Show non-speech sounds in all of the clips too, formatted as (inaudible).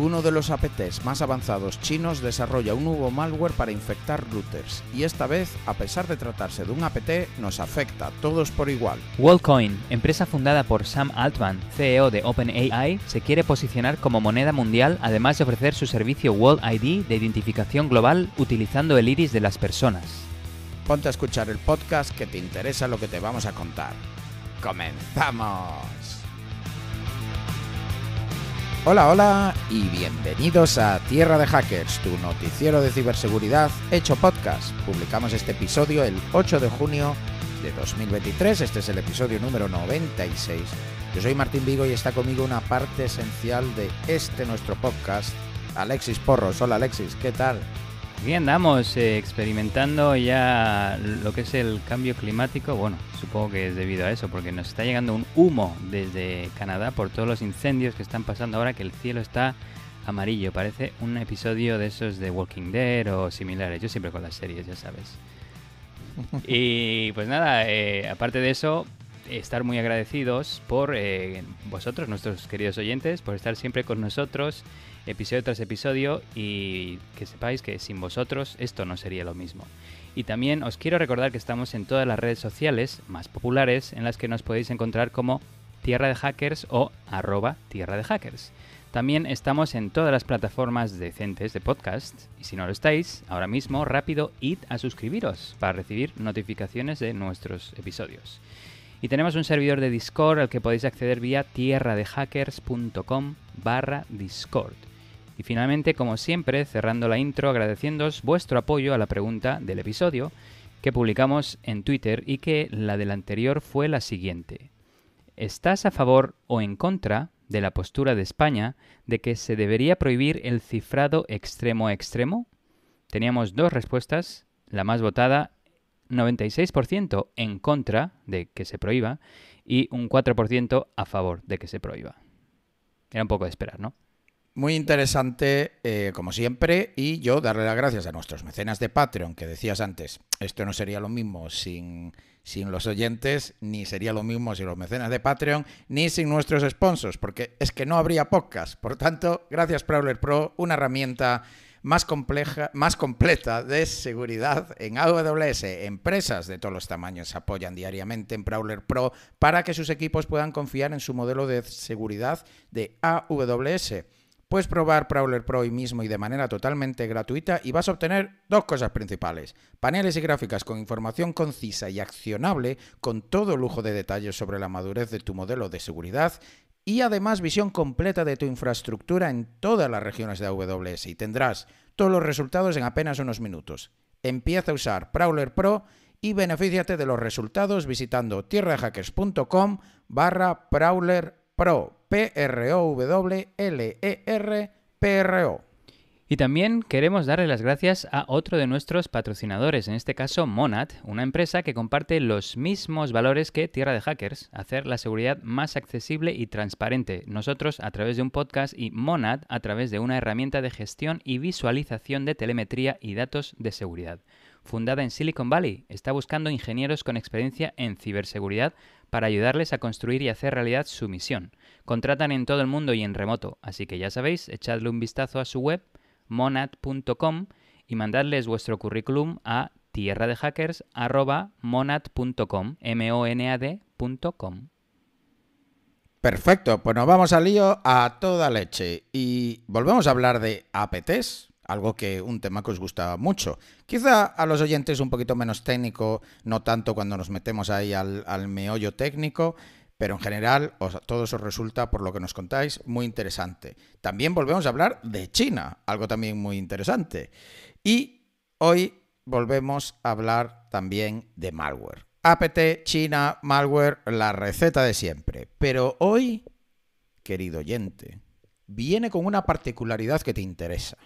Uno de los APTs más avanzados chinos desarrolla un nuevo malware para infectar routers, y esta vez, a pesar de tratarse de un APT, nos afecta a todos por igual. WorldCoin, empresa fundada por Sam Altman, CEO de OpenAI, se quiere posicionar como moneda mundial, además de ofrecer su servicio World ID de identificación global utilizando el iris de las personas. Ponte a escuchar el podcast que te interesa lo que te vamos a contar. ¡Comenzamos! Hola, hola y bienvenidos a Tierra de Hackers, tu noticiero de ciberseguridad hecho podcast. Publicamos este episodio el 8 de junio de 2023, este es el episodio número 96. Yo soy Martín Vigo y está conmigo una parte esencial de este nuestro podcast, Alexis Porros. Hola Alexis, ¿qué tal? Aquí andamos eh, experimentando ya lo que es el cambio climático. Bueno, supongo que es debido a eso, porque nos está llegando un humo desde Canadá por todos los incendios que están pasando ahora que el cielo está amarillo. Parece un episodio de esos de Walking Dead o similares. Yo siempre con las series, ya sabes. (laughs) Y pues nada, eh, aparte de eso, estar muy agradecidos por eh, vosotros, nuestros queridos oyentes, por estar siempre con nosotros episodio tras episodio y que sepáis que sin vosotros esto no sería lo mismo. Y también os quiero recordar que estamos en todas las redes sociales más populares en las que nos podéis encontrar como Tierra de Hackers o arroba Tierra de Hackers. También estamos en todas las plataformas decentes de podcast y si no lo estáis, ahora mismo rápido id a suscribiros para recibir notificaciones de nuestros episodios. Y tenemos un servidor de Discord al que podéis acceder vía tierradehackers.com barra Discord. Y finalmente, como siempre, cerrando la intro agradeciéndoos vuestro apoyo a la pregunta del episodio que publicamos en Twitter y que la del anterior fue la siguiente. ¿Estás a favor o en contra de la postura de España de que se debería prohibir el cifrado extremo a extremo? Teníamos dos respuestas, la más votada 96% en contra de que se prohíba y un 4% a favor de que se prohíba. Era un poco de esperar, ¿no? Muy interesante, eh, como siempre, y yo darle las gracias a nuestros mecenas de Patreon, que decías antes, esto no sería lo mismo sin, sin los oyentes, ni sería lo mismo sin los mecenas de Patreon, ni sin nuestros sponsors, porque es que no habría podcast. Por tanto, gracias Prowler Pro, una herramienta más compleja, más completa de seguridad en AWS. Empresas de todos los tamaños apoyan diariamente en Prowler Pro para que sus equipos puedan confiar en su modelo de seguridad de AWS. Puedes probar Prowler Pro hoy mismo y de manera totalmente gratuita y vas a obtener dos cosas principales. Paneles y gráficas con información concisa y accionable con todo lujo de detalles sobre la madurez de tu modelo de seguridad y además visión completa de tu infraestructura en todas las regiones de AWS y tendrás todos los resultados en apenas unos minutos. Empieza a usar Prowler Pro y benefíciate de los resultados visitando tierrahackers.com barra Prowler PRO, p Y también queremos darle las gracias a otro de nuestros patrocinadores, en este caso Monad, una empresa que comparte los mismos valores que Tierra de Hackers, hacer la seguridad más accesible y transparente, nosotros a través de un podcast y Monad a través de una herramienta de gestión y visualización de telemetría y datos de seguridad. Fundada en Silicon Valley, está buscando ingenieros con experiencia en ciberseguridad para ayudarles a construir y hacer realidad su misión. Contratan en todo el mundo y en remoto, así que ya sabéis, echadle un vistazo a su web monad.com y mandadles vuestro currículum a tierra de hackers monad.com m o n a Perfecto, pues nos vamos al lío a toda leche y volvemos a hablar de APTs algo que un tema que os gusta mucho. Quizá a los oyentes un poquito menos técnico, no tanto cuando nos metemos ahí al, meollo técnico, pero en general todo eso os resulta, por lo que nos contáis, muy interesante. También volvemos a hablar de China, algo también muy interesante. Y hoy volvemos a hablar también de malware. APT, China, malware, la receta de siempre. Pero hoy, querido oyente, viene con una particularidad que te interesa.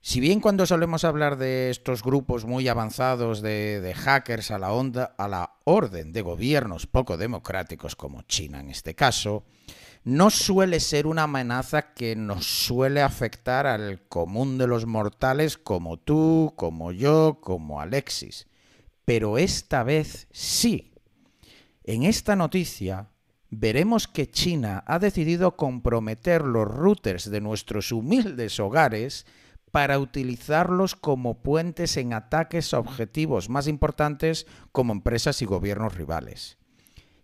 Si bien cuando solemos hablar de estos grupos muy avanzados de, hackers a la, onda, a la orden de gobiernos poco democráticos como China en este caso, no suele ser una amenaza que nos suele afectar al común de los mortales como tú, como yo, como Alexis. Pero esta vez sí. En esta noticia veremos que China ha decidido comprometer los routers de nuestros humildes hogares para utilizarlos como puentes en ataques a objetivos más importantes como empresas y gobiernos rivales.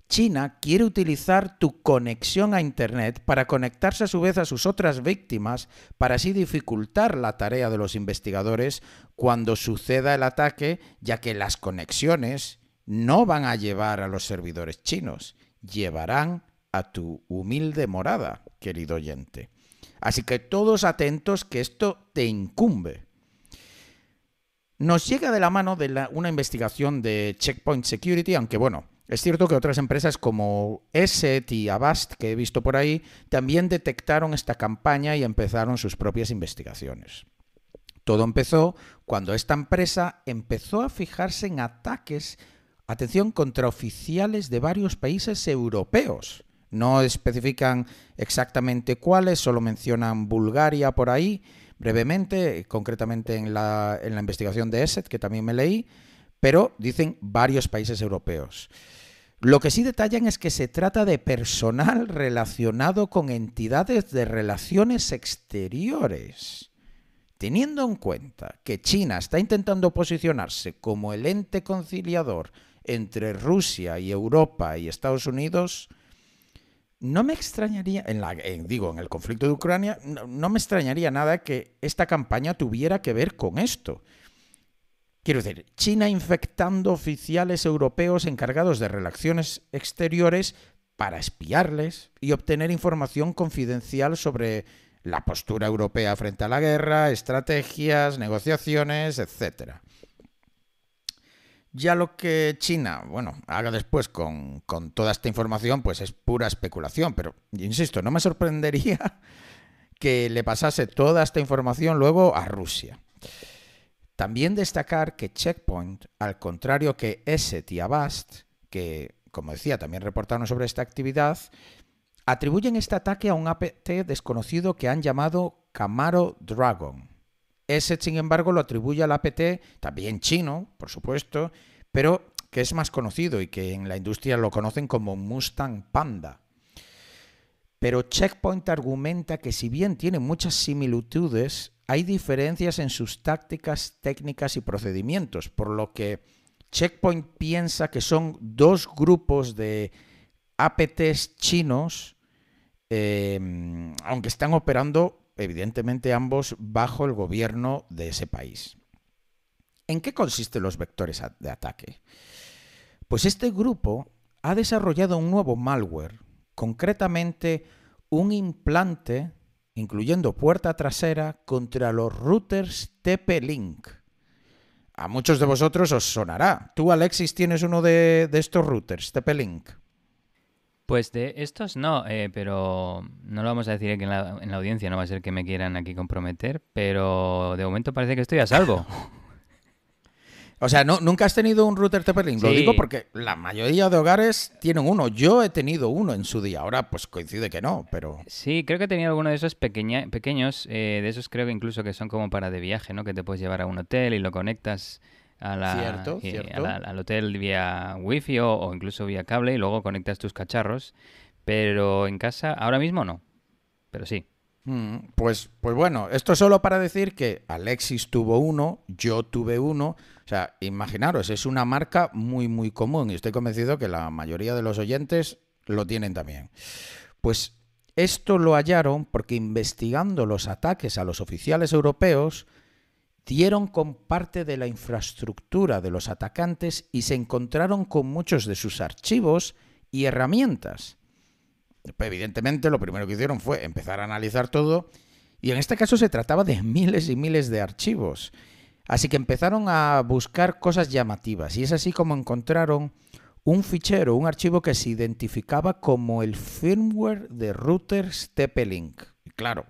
China quiere utilizar tu conexión a Internet para conectarse a su vez a sus otras víctimas para así dificultar la tarea de los investigadores cuando suceda el ataque, ya que las conexiones no van a llevar a los servidores chinos, llevarán a tu humilde morada, querido oyente. Así que todos atentos que esto te incumbe. Nos llega de la mano de una investigación de Checkpoint Security, aunque bueno, es cierto que otras empresas como ESET y Avast, que he visto por ahí, también detectaron esta campaña y empezaron sus propias investigaciones. Todo empezó cuando esta empresa empezó a fijarse en ataques, atención, contra oficiales de varios países europeos. No especifican exactamente cuáles, solo mencionan Bulgaria por ahí, brevemente, concretamente en la, investigación de ESET, que también me leí, pero dicen varios países europeos. Lo que sí detallan es que se trata de personal (laughs) relacionado con entidades de relaciones exteriores. Teniendo en cuenta que China está intentando posicionarse como el ente conciliador entre Rusia y Europa y Estados Unidos, no me extrañaría, digo, en el conflicto de Ucrania, no, me extrañaría nada que esta campaña tuviera que ver con esto. Quiero decir, China infectando oficiales europeos encargados de relaciones exteriores para espiarles y obtener información confidencial sobre la postura europea frente a la guerra, estrategias, negociaciones, etcétera. Ya lo que China, bueno, haga después con, toda esta información, pues es pura especulación, pero insisto, no me sorprendería (laughs) que le pasase toda esta información luego a Rusia. También destacar que Checkpoint, al contrario que ESET y Avast, que, como decía, también reportaron sobre esta actividad, atribuyen este ataque a un APT desconocido que han llamado Camaro Dragon ese, sin embargo, lo atribuye al APT, también chino, por supuesto, pero que es más conocido y que en la industria lo conocen como Mustang Panda. Pero Checkpoint argumenta que si bien tiene muchas similitudes, hay diferencias en sus tácticas, técnicas y procedimientos, por lo que Checkpoint piensa que son dos grupos de APTs chinos, eh, aunque están operando evidentemente ambos bajo el gobierno de ese país. ¿En qué consisten los vectores de ataque? Pues este grupo ha desarrollado un nuevo malware, concretamente un implante, incluyendo puerta trasera, contra los routers TP-Link. A muchos de vosotros os sonará. Tú, Alexis, tienes uno de, estos routers, TP-Link. Pues de estos no, eh, pero no lo vamos a decir en la, audiencia, no va a ser que me quieran aquí comprometer, pero de momento parece que estoy a salvo. (laughs) O sea, no, nunca has tenido un router Tepperlink. Lo digo porque la mayoría de hogares tienen uno. Yo he tenido uno en su día. Ahora, pues coincide que no, pero. Sí, creo que he tenido alguno de esos pequeños. Eh, de esos creo que incluso que son como para de viaje, ¿no? Que te puedes llevar a un hotel y lo conectas. Eh, al hotel vía wifi o, incluso vía cable y luego conectas tus cacharros. Pero en casa ahora mismo no. Pero sí. Mm, pues, pues bueno, esto solo para decir que Alexis tuvo uno, yo tuve uno. O sea, imaginaros, es una marca muy, muy común y estoy convencido que la mayoría de los oyentes lo tienen también. Pues esto lo hallaron porque investigando los ataques a los oficiales europeos, dieron con parte de la infraestructura de los atacantes y se encontraron con muchos de sus archivos y herramientas. evidentemente lo primero que hicieron fue empezar a analizar todo y en este caso se trataba de miles y miles de archivos. Así que empezaron a buscar cosas llamativas y es así como encontraron un fichero, un archivo que se identificaba como el firmware de Router tp Claro,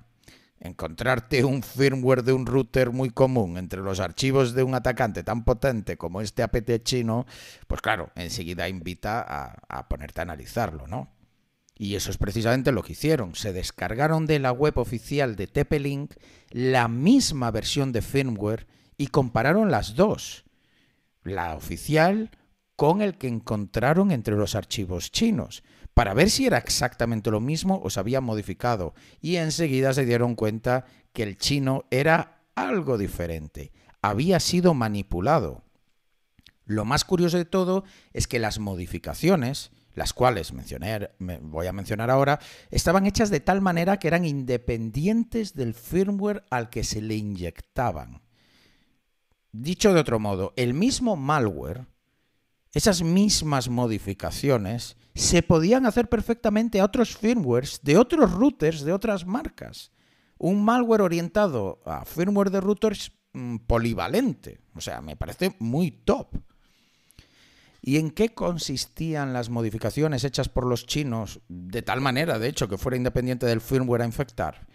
Encontrarte un firmware de un router muy común entre los archivos de un atacante tan potente como este APT chino, pues claro, enseguida invita a, ponerte a analizarlo, ¿no? Y eso es precisamente lo que hicieron. Se descargaron de la web oficial de tp la misma versión de firmware y compararon las dos, la oficial con el que encontraron entre los archivos chinos para ver si era exactamente lo mismo o se había modificado. Y enseguida se dieron cuenta que el chino era algo diferente, había sido manipulado. Lo más curioso de todo es que las modificaciones, las cuales voy a mencionar ahora, estaban hechas de tal manera que eran independientes del firmware al que se le inyectaban. Dicho de otro modo, el mismo malware, esas mismas modificaciones, se podían hacer perfectamente a otros firmwares de otros routers de otras marcas. Un malware orientado a firmware de routers mm, polivalente. O sea, me parece muy top. ¿Y en qué consistían las modificaciones hechas por los chinos de tal manera, de hecho, que fuera independiente del firmware a infectar?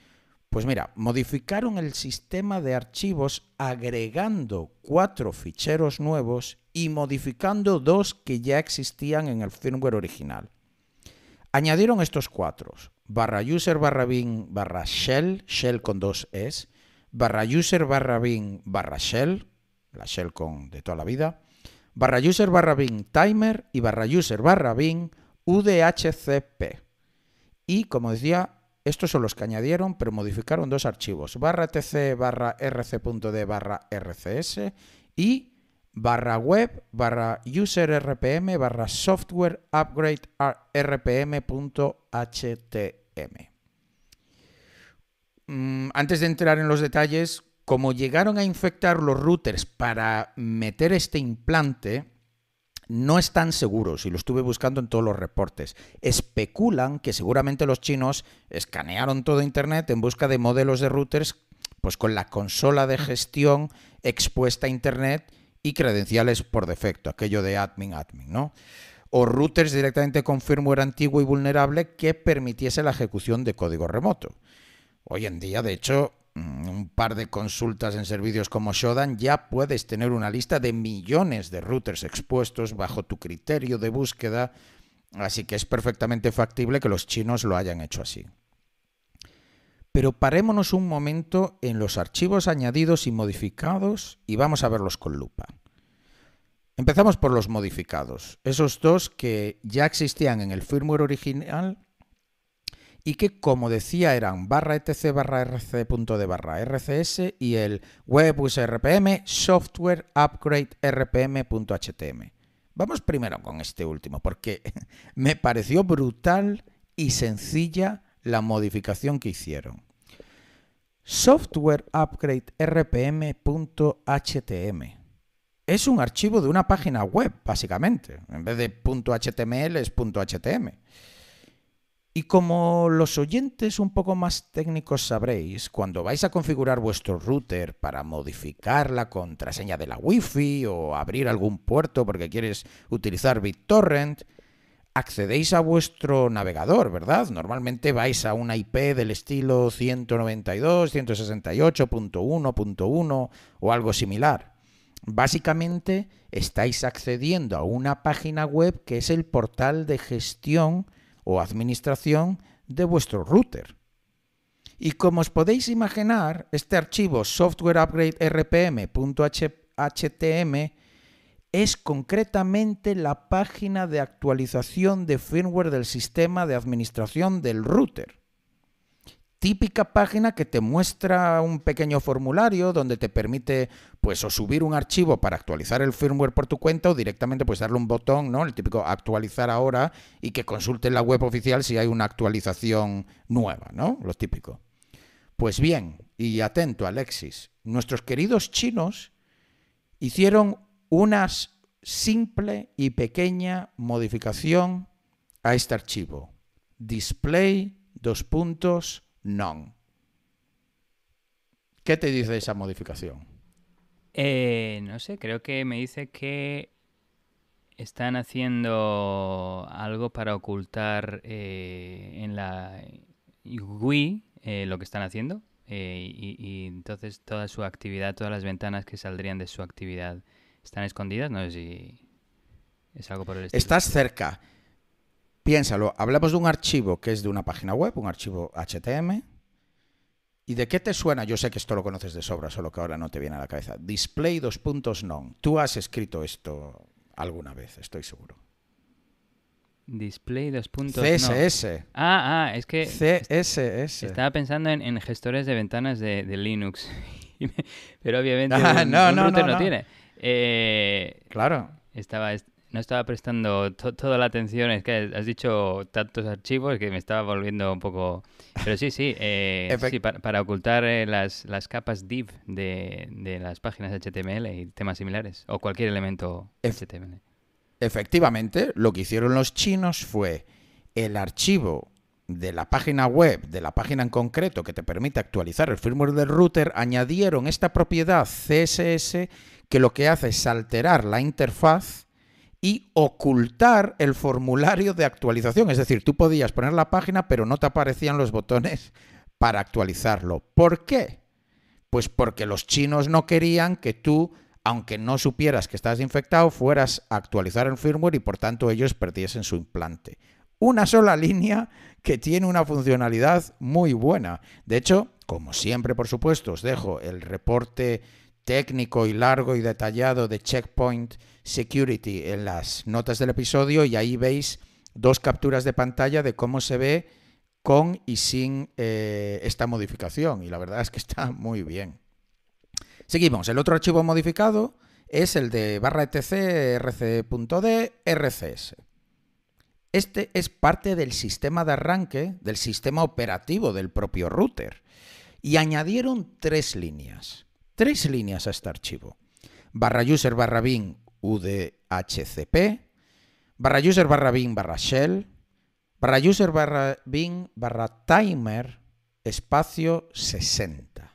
Pues mira, modificaron el sistema de archivos agregando cuatro ficheros nuevos y modificando dos que ya existían en el firmware original. Añadieron estos cuatro, barra user barra bin barra shell, shell con dos es, barra user barra bin barra shell, la shell con de toda la vida, barra user barra bin timer y barra user barra bin udhcp. Y como decía, estos son los que añadieron, pero modificaron dos archivos, barra tc barra rc.d barra rcs y barra web barra user rpm barra software upgrade rpm.htm. Mm, antes de entrar en los detalles, como llegaron a infectar los routers para meter este implante, no están seguros, y lo estuve buscando en todos los reportes. Especulan que seguramente los chinos escanearon todo Internet en busca de modelos de routers pues con la consola de gestión expuesta a Internet y credenciales por defecto, aquello de admin, admin, ¿no? O routers directamente con firmware antiguo y vulnerable que permitiese la ejecución de código remoto. Hoy en día, de hecho, Mm, un par de consultas en servicios como Shodan, ya puedes tener una lista de millones de routers expuestos bajo tu criterio de búsqueda, así que es perfectamente factible que los chinos lo hayan hecho así. Pero parémonos un momento en los archivos añadidos y modificados y vamos a verlos con lupa. Empezamos por los modificados, esos dos que ya existían en el firmware original y que, como decía, eran barra etc barra rc, punto de barra rcs y el web rpm software upgrade Vamos primero con este último, porque (laughs) me pareció brutal y sencilla la modificación que hicieron. Software upgrade htm. es un archivo de una página web, básicamente. En vez de punto .html es punto .htm. Y como los oyentes un poco más técnicos sabréis, cuando vais a configurar vuestro router para modificar la contraseña de la Wi-Fi o abrir algún puerto porque quieres utilizar BitTorrent, accedéis a vuestro navegador, ¿verdad? Normalmente vais a una IP del estilo 192.168.1.1 o algo similar. Básicamente estáis accediendo a una página web que es el portal de gestión o administración de vuestro router. Y como os podéis imaginar, este archivo softwareupgrade.rpm.htm es concretamente la página de actualización de firmware del sistema de administración del router típica página que te muestra un pequeño formulario donde te permite pues o subir un archivo para actualizar el firmware por tu cuenta o directamente pues darle un botón, ¿no? El típico actualizar ahora y que consulte la web oficial si hay una actualización nueva, ¿no? Lo típico. Pues bien, y atento Alexis, nuestros queridos chinos hicieron una simple y pequeña modificación a este archivo. Display dos puntos no. ¿Qué te dice esa modificación? Eh, no sé, creo que me dice que están haciendo algo para ocultar eh, en la GUI eh, lo que están haciendo. Y, y, entonces toda su actividad, todas las ventanas que saldrían de su actividad están escondidas. No sé si es algo por el estilo. Estás cerca piénsalo, hablamos de un archivo que es de una página web, un archivo HTML. ¿Y de qué te suena? Yo sé que esto lo conoces de sobra, solo que ahora no te viene a la cabeza. Display dos puntos Tú has escrito esto alguna vez, estoy seguro. Display dos puntos CSS. Ah, ah, es que... CSS. Estaba pensando en, gestores de ventanas de, Linux. (laughs) Pero obviamente (laughs) no, tiene. Eh, claro. Estaba no estaba prestando toda la atención. Es que has dicho tantos archivos que me estaba volviendo un poco. Pero sí, sí, eh, para, ocultar eh, las, capas div de, las páginas HTML y temas similares, o cualquier elemento HTML. Efectivamente, lo que hicieron los chinos fue el archivo de la página web, de la página en concreto que te permite actualizar el firmware del router, añadieron esta propiedad CSS que lo que hace es alterar la interfaz y ocultar el formulario de actualización. Es decir, tú podías poner la página, pero no te aparecían los botones para actualizarlo. ¿Por qué? Pues porque los chinos no querían que tú, aunque no supieras que estás infectado, fueras a actualizar el firmware y por tanto ellos perdiesen su implante. Una sola línea que tiene una funcionalidad muy buena. De hecho, como siempre, por supuesto, os dejo el reporte técnico y largo y detallado de Checkpoint Security en las notas del episodio y ahí veis dos capturas de pantalla de cómo se ve con y sin eh, esta modificación y la verdad es que está muy bien. Seguimos, el otro archivo modificado es el de barra etc rc.d rcs. Este es parte del sistema de arranque del sistema operativo del propio router y añadieron tres líneas, tres líneas a este archivo barra user barra bin udhcp, barra user barra bin barra shell, barra user barra bin barra timer espacio 60.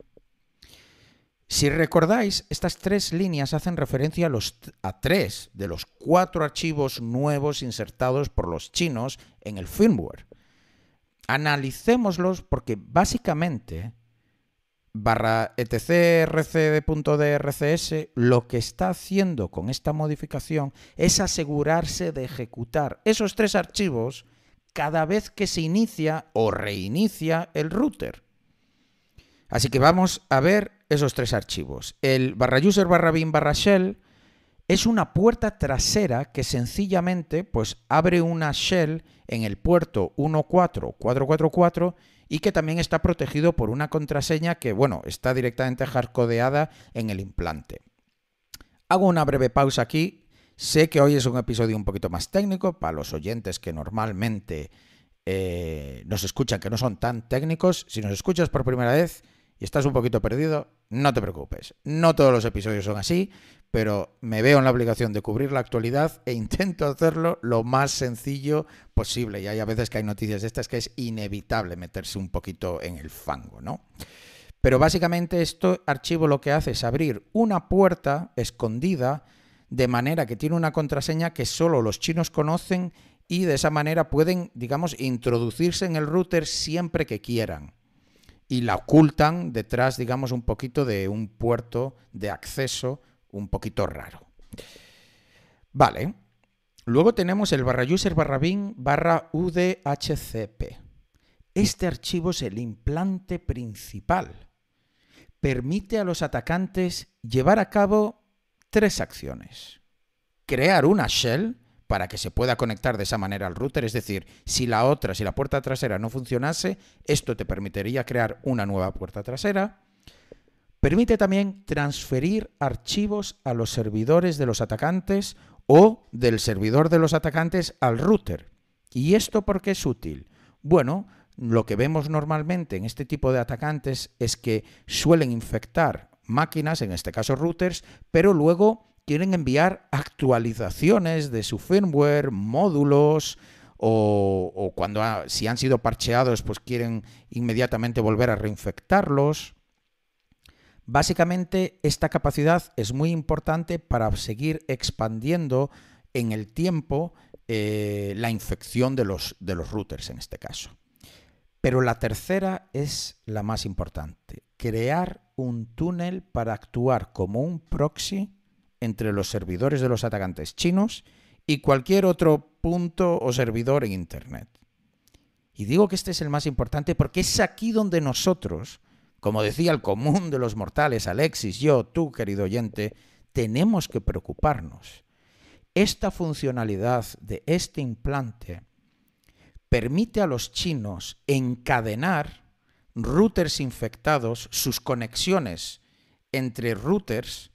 Si recordáis, estas tres líneas hacen referencia a, los, a tres de los cuatro archivos nuevos insertados por los chinos en el firmware. Analicémoslos porque básicamente barra etc lo que está haciendo con esta modificación es asegurarse de ejecutar esos tres archivos cada vez que se inicia o reinicia el router. Así que vamos a ver esos tres archivos. El barra user barra bin barra shell es una puerta trasera que sencillamente pues abre una shell en el puerto 14444 y que también está protegido por una contraseña que bueno, está directamente hardcodeada en el implante. Hago una breve pausa aquí. Sé que hoy es un episodio un poquito más técnico para los oyentes que normalmente eh, nos escuchan, que no son tan técnicos. Si nos escuchas por primera vez y estás un poquito perdido, no te preocupes. No todos los episodios son así, pero me veo en la obligación de cubrir la actualidad e intento hacerlo lo más sencillo posible. Y hay a veces que hay noticias de estas que es inevitable meterse un poquito en el fango, ¿no? Pero básicamente este archivo lo que hace es abrir una puerta escondida de manera que tiene una contraseña que solo los chinos conocen y de esa manera pueden, digamos, introducirse en el router siempre que quieran y la ocultan detrás, digamos, un poquito de un puerto de acceso un poquito raro. Vale. Luego tenemos el barra user barra bin barra udhcp. Este archivo es el implante principal. Permite a los atacantes llevar a cabo tres acciones. Crear una shell para que se pueda conectar de esa manera al router. Es decir, si la otra, si la puerta trasera no funcionase, esto te permitiría crear una nueva puerta trasera. Permite también transferir archivos a los servidores de los atacantes o del servidor de los atacantes al router. ¿Y esto por qué es útil? Bueno, lo que vemos normalmente en este tipo de atacantes es que suelen infectar máquinas, en este caso routers, pero luego quieren enviar actualizaciones de su firmware, módulos, o, cuando si han sido parcheados, pues quieren inmediatamente volver a reinfectarlos. Básicamente, esta capacidad es muy importante para seguir expandiendo en el tiempo eh, la infección de los routers en este caso. Pero la tercera es la más importante, crear un túnel para actuar como un proxy entre los servidores de los atacantes chinos y cualquier otro punto o servidor en Internet. Y digo que este es el más importante porque es aquí donde nosotros, como decía el común de los mortales, Alexis, yo, tú, querido oyente, tenemos que preocuparnos. Esta funcionalidad de este implante permite a los chinos encadenar routers infectados, sus conexiones entre routers,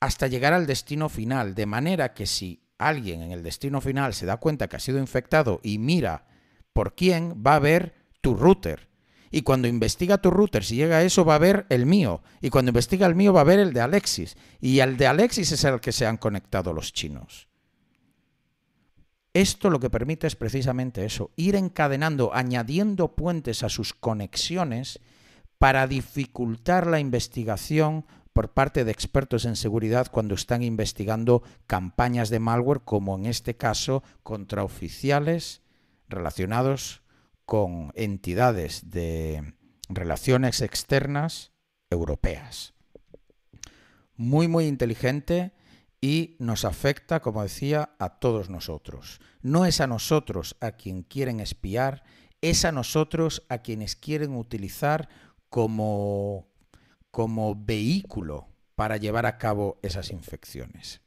hasta llegar al destino final, de manera que si alguien en el destino final se da cuenta que ha sido infectado y mira por quién, va a ver tu router. Y cuando investiga tu router, si llega a eso, va a ver el mío. Y cuando investiga el mío, va a ver el de Alexis. Y el de Alexis es el que se han conectado los chinos. Esto lo que permite es precisamente eso, ir encadenando, añadiendo puentes a sus conexiones para dificultar la investigación por parte de expertos en seguridad cuando están investigando campañas de malware, como en este caso contra oficiales relacionados con entidades de relaciones externas europeas. Muy, muy inteligente y nos afecta, como decía, a todos nosotros. No es a nosotros a quien quieren espiar, es a nosotros a quienes quieren utilizar como como vehículo para llevar a cabo esas infecciones.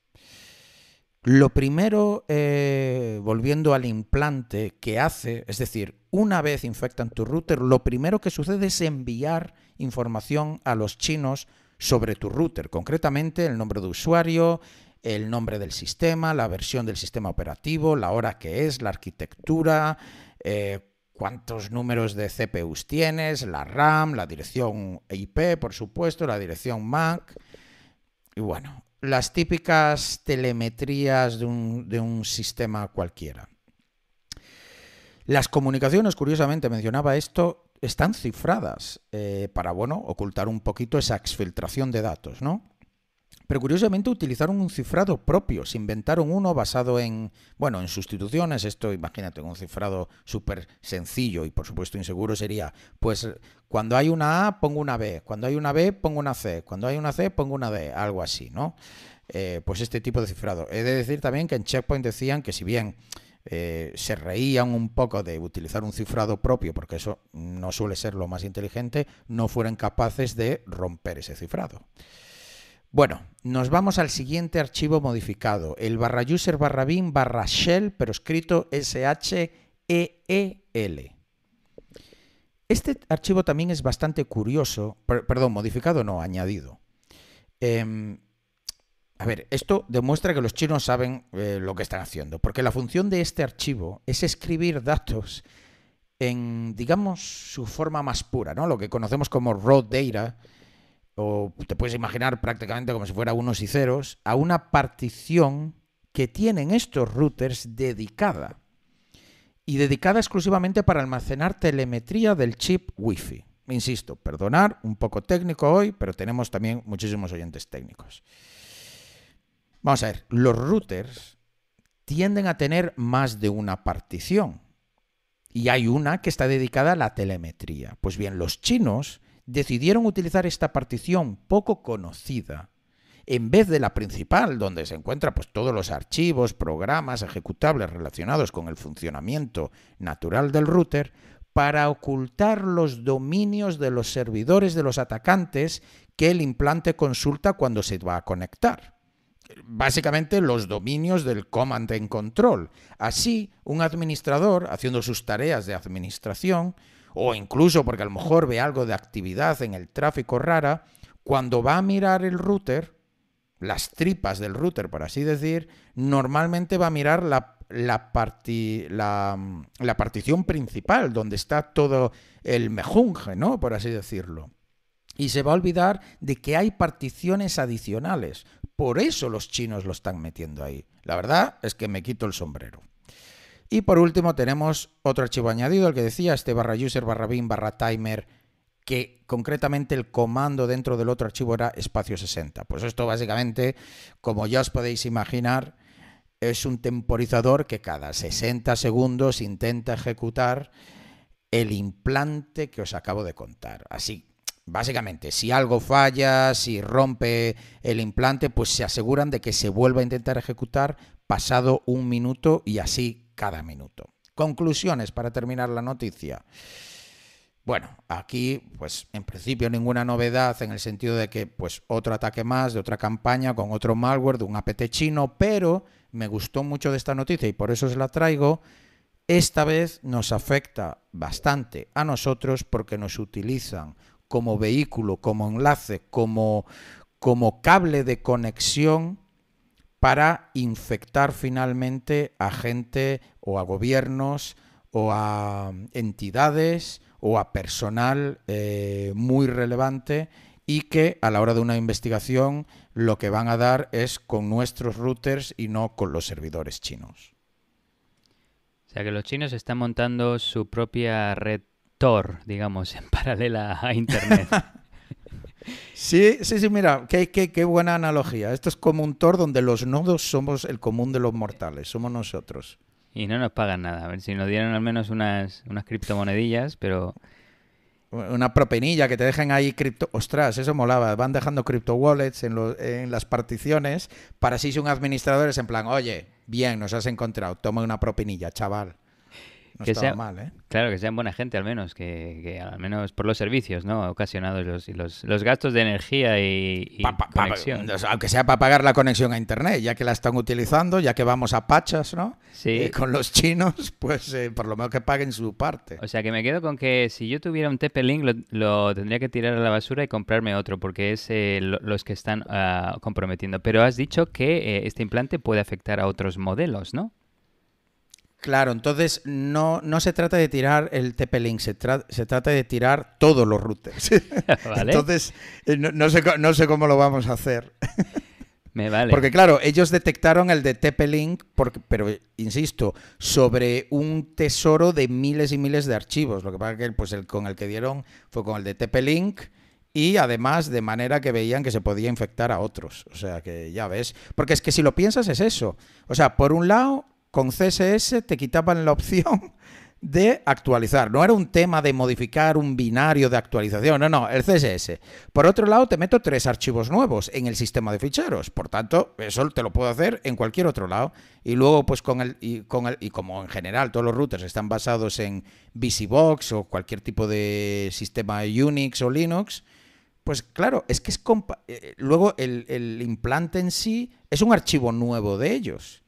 Lo primero, eh, volviendo al implante, que hace, es decir, una vez infectan tu router, lo primero que sucede es enviar información a los chinos sobre tu router, concretamente el nombre de usuario, el nombre del sistema, la versión del sistema operativo, la hora que es, la arquitectura, eh, cuántos números de CPUs tienes, la RAM, la dirección IP, por supuesto, la dirección MAC. Y bueno, las típicas telemetrías de un, sistema cualquiera. Las comunicaciones, curiosamente, mencionaba esto, están cifradas eh, para, bueno, ocultar un poquito esa exfiltración de datos, ¿no? pero curiosamente utilizaron un cifrado propio, se inventaron uno basado en, bueno, en sustituciones, esto imagínate, un cifrado súper sencillo y por supuesto inseguro sería, pues cuando hay una A pongo una B, cuando hay una B pongo una C, cuando hay una C pongo una D, algo así, ¿no? Eh, pues este tipo de cifrado. He de decir también que en Checkpoint decían que si bien eh, se reían un poco de utilizar un cifrado propio, porque eso no suele ser lo más inteligente, no fueran capaces de romper ese cifrado. Bueno, nos vamos al siguiente archivo modificado, el barra user barra bin barra shell, pero escrito s e e l Este archivo también es bastante curioso, perdón, modificado no, añadido. Em, a ver, esto demuestra que los chinos saben eh, lo que están haciendo, porque la función de este archivo es escribir datos en, digamos, su forma más pura, ¿no? Lo que conocemos como raw data, o te puedes imaginar prácticamente como si fuera unos y ceros, a una partición que tienen estos routers dedicada y dedicada exclusivamente para almacenar telemetría del chip Wi-Fi. Insisto, perdonar, un poco técnico hoy, pero tenemos también muchísimos oyentes técnicos. Vamos a ver, los routers tienden a tener más de una partición y hay una que está dedicada a la telemetría. Pues bien, los chinos decidieron utilizar esta partición poco conocida en vez de la principal, donde se encuentran pues, todos los archivos, programas, ejecutables relacionados con el funcionamiento natural del router, para ocultar los dominios de los servidores de los atacantes que el implante consulta cuando se va a conectar. Básicamente los dominios del command and control. Así, un administrador, haciendo sus tareas de administración, o incluso porque a lo mejor ve algo de actividad en el tráfico rara, cuando va a mirar el router, las tripas del router, por así decir, normalmente va a mirar la, mm, la, partición principal, donde está todo el mejunje, ¿no? Por así decirlo. Y se va a olvidar de que hay particiones adicionales. Por eso los chinos lo están metiendo ahí. La verdad es que me quito el sombrero. Y por último tenemos otro archivo añadido, el que decía, este barra user barra bin barra timer, que concretamente el comando dentro del otro archivo era espacio 60. Pues esto básicamente, como ya os podéis imaginar, es un temporizador que cada 60 segundos intenta ejecutar el implante que os acabo de contar. Así, básicamente, si algo falla, si rompe el implante, pues se aseguran de que se vuelva a intentar ejecutar pasado un minuto y así cada minuto. Conclusiones para terminar la noticia. Bueno, aquí, pues en principio ninguna novedad en el sentido de que, pues, otro ataque más de otra campaña con otro malware de un APT chino, pero me gustó mucho de esta noticia y por eso os la traigo. Esta vez nos afecta bastante a nosotros porque nos utilizan como vehículo, como enlace, como, como cable de conexión para infectar finalmente a gente o a gobiernos o a entidades o a personal eh, muy relevante y que a la hora de una investigación lo que van a dar es con nuestros routers y no con los servidores chinos. O sea que los chinos están montando su propia red Tor, digamos, en (laughs) paralela a Internet. (laughs) Sí, sí, sí, mira, qué, buena analogía. Esto es como un Thor donde los nodos somos el común de los mortales, somos nosotros. Y no nos pagan nada. A ver si nos dieran al menos unas, unas criptomonedillas, pero. Una propinilla que te dejen ahí cripto. Ostras, eso molaba. Van dejando cripto wallets en, las particiones para si son administradores en plan, oye, bien, nos has encontrado, toma una propinilla, chaval que sea, mal, ¿eh? Claro, que sean buena gente al menos, que, al menos por los servicios, ¿no? Ocasionados los, los, gastos de energía y, aunque sea para pagar la conexión a Internet, ya que la están utilizando, ya que vamos a pachas, ¿no? Sí. Eh, con los chinos, (laughs) pues eh, por lo menos que paguen su parte. O sea, que me quedo con que si yo tuviera un tp lo, tendría que tirar a la basura y comprarme otro, porque es eh, los que están ah, comprometiendo. Pero has dicho que este implante puede afectar a otros modelos, ¿no? Claro, entonces no, no se trata de tirar el TP-Link, se, trata de tirar todos los routers. (laughs) Entonces, eh, no, sé, no sé cómo lo vamos a hacer. (laughs) Me vale. Porque claro, ellos detectaron el de TP-Link, pero insisto, sobre un tesoro de miles y miles de archivos. Lo que pasa que pues, el con el que dieron fue con el de TP-Link y además de manera que veían que se podía infectar a otros. O sea que ya ves. Porque es que si lo piensas es eso. O sea, por un lado, con CSS te quitaban la opción (laughs) de actualizar. No era un tema de modificar un binario de actualización, no, no, el CSS. Por otro lado, te meto tres archivos nuevos en el sistema de ficheros. Por tanto, eso te lo puedo hacer en cualquier otro lado. Y luego, pues con el, y, con el, y como en general todos los routers están basados en VisiBox o cualquier tipo de sistema Unix o Linux, pues claro, es que es... Eh, luego el, el implante en sí es un archivo nuevo de ellos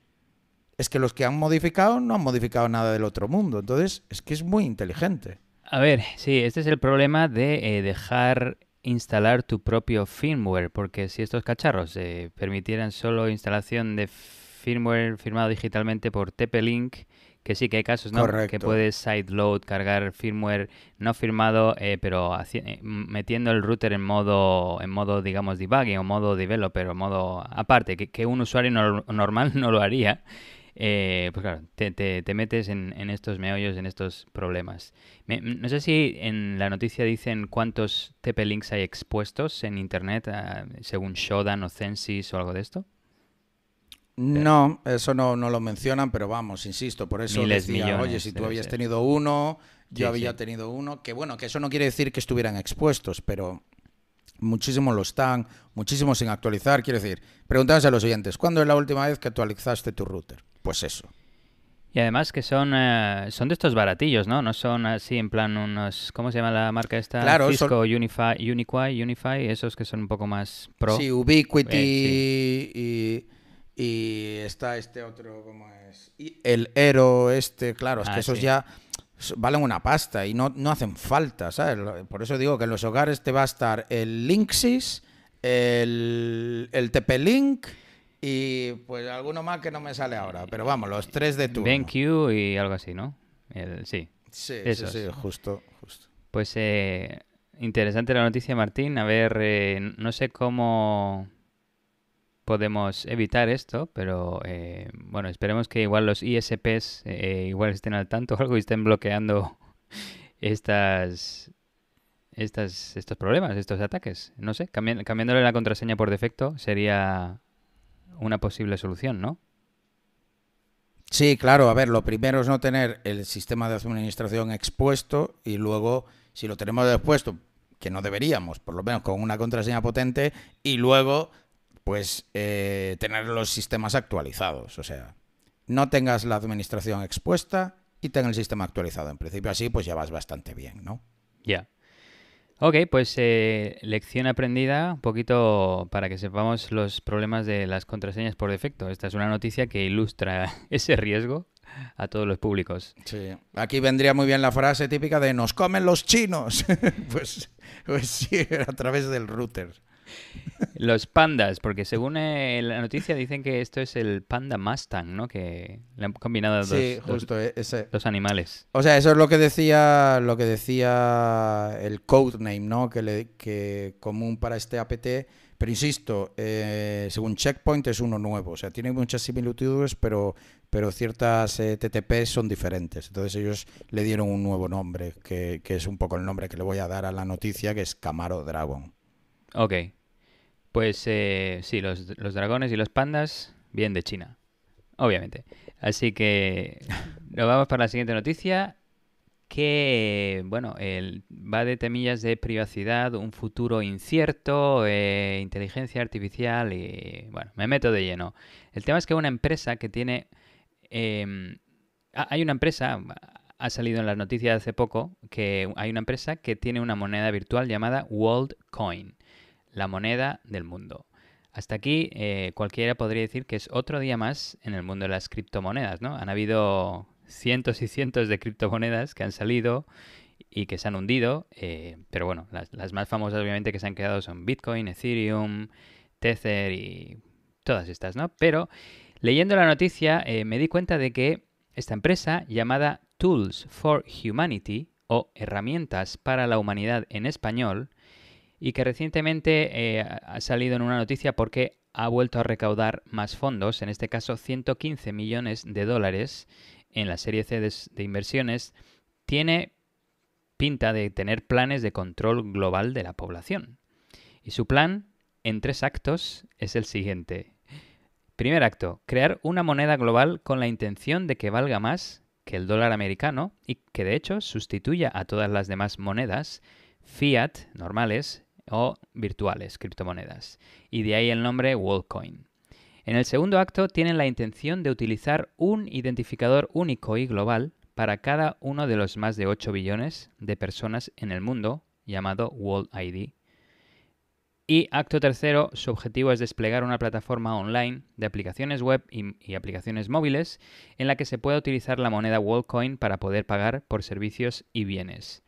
es que los que han modificado no han modificado nada del otro mundo. Entonces, es que es muy inteligente. A ver, sí, este es el problema de eh, dejar instalar tu propio firmware, porque si estos cacharros eh, permitieran solo instalación de firmware firmado digitalmente por TP-Link, que sí que hay casos, ¿no? Que puedes sideload, cargar firmware no firmado, eh, pero eh, metiendo el router en modo, en modo, digamos, debugging o modo developer o modo aparte, que, un usuario normal (laughs) no lo haría. Eh, pues claro, te, metes en, estos meollos, en estos problemas. no sé si en la noticia dicen cuántos TP-Links hay expuestos en Internet, ah, según Shodan o Censis o algo de esto. No, eso no, lo mencionan, pero vamos, insisto, por eso Miles, decía, oye, si tú habías tenido uno, yo había tenido uno, que bueno, que eso no quiere decir que estuvieran expuestos, pero Muchísimos lo están, muchísimos sin actualizar. Quiero decir, preguntarse a los oyentes, ¿cuándo es la última vez que actualizaste tu router? Pues eso. Y además que son, eh, son de estos baratillos, ¿no? No son así en plan unos... ¿Cómo se llama la marca esta? Claro, Cisco, Unify, Unify, esos que son un poco más pro. Sí, Ubiquiti eh, Y, está este otro, ¿cómo es? el Eero este, claro, es ah, que esos ya valen una pasta y no, hacen falta, ¿sabes? Por eso digo que en los hogares te va a estar el Linksys, el, TP-Link y pues alguno más que no me sale ahora. Pero vamos, los tres de Thank BenQ y algo así, ¿no? sí. Sí, sí, sí, justo, justo. Pues eh, interesante la noticia, Martín. A ver, eh, no sé cómo podemos evitar esto, pero eh, bueno, esperemos que igual los ISPs eh, igual estén al tanto o algo y estén bloqueando (laughs) estas, estos problemas, estos ataques. No sé, cambiándole la contraseña por defecto sería una posible solución, ¿no? Sí, claro. A ver, lo primero es no tener el sistema de administración expuesto y luego, si lo tenemos expuesto, que no deberíamos, por lo menos con una contraseña potente, y luego pues eh, tener los sistemas actualizados. O sea, no tengas la administración expuesta y tenga el sistema actualizado. En principio así pues ya vas bastante bien, ¿no? Ya. Ok, pues eh, lección aprendida, un poquito para que sepamos los problemas de las contraseñas por defecto. Esta es una noticia que ilustra (laughs) ese riesgo a todos los públicos. Sí, aquí vendría muy bien la frase típica de nos comen los chinos. (laughs) Pues, pues sí, a través del router. Los pandas, porque según eh, la noticia dicen que esto es el panda Mustang, ¿no? Que le han combinado e-, dos, animales. O sea, eso es lo que decía, lo que decía el codename, ¿no? Que, común para este APT. Pero insisto, eh, según Checkpoint es uno nuevo. O sea, tiene muchas similitudes, pero, pero ciertas eh, TTP son diferentes. Entonces ellos le dieron un nuevo nombre, que, que es un poco el nombre que le voy a dar a la noticia, que es Camaro Dragon. Ok. Pues eh, sí, los, dragones y los pandas vienen de China. Obviamente. Así que (laughs) nos vamos para la siguiente noticia que, bueno, va de temillas de privacidad, un futuro incierto, eh, inteligencia artificial y, bueno, me meto de lleno. El tema es que una empresa que tiene... Em, hay una empresa, ha salido en las noticias hace poco, que hay una empresa que tiene una moneda virtual llamada WorldCoin la moneda del mundo. Hasta aquí eh, cualquiera podría decir que es otro día más en el mundo de las criptomonedas, ¿no? Han habido cientos y cientos de criptomonedas que han salido y que se han hundido, eh, pero bueno, las, más famosas obviamente que se han quedado son Bitcoin, Ethereum, Tether y todas estas, ¿no? Pero leyendo la noticia eh, me di cuenta de que esta empresa llamada Tools for Humanity o Herramientas para la Humanidad en español, y que recientemente eh, ha salido en una noticia porque ha vuelto a recaudar más fondos, en este caso 115 millones de dólares en la serie C de inversiones, tiene pinta de tener planes de control global de la población. Y su plan, en tres actos, es el siguiente. Primer acto, crear una moneda global con la intención de que valga más que el dólar americano y que de hecho sustituya a todas las demás monedas fiat normales o virtuales, criptomonedas, y de ahí el nombre WorldCoin. En el segundo acto tienen la intención de utilizar un identificador único y global para cada uno de los más de 8 billones de personas en el mundo, llamado World ID. Y acto tercero, su objetivo es desplegar una plataforma online de aplicaciones web y, aplicaciones móviles en la que se pueda utilizar la moneda WorldCoin para poder pagar por servicios y bienes.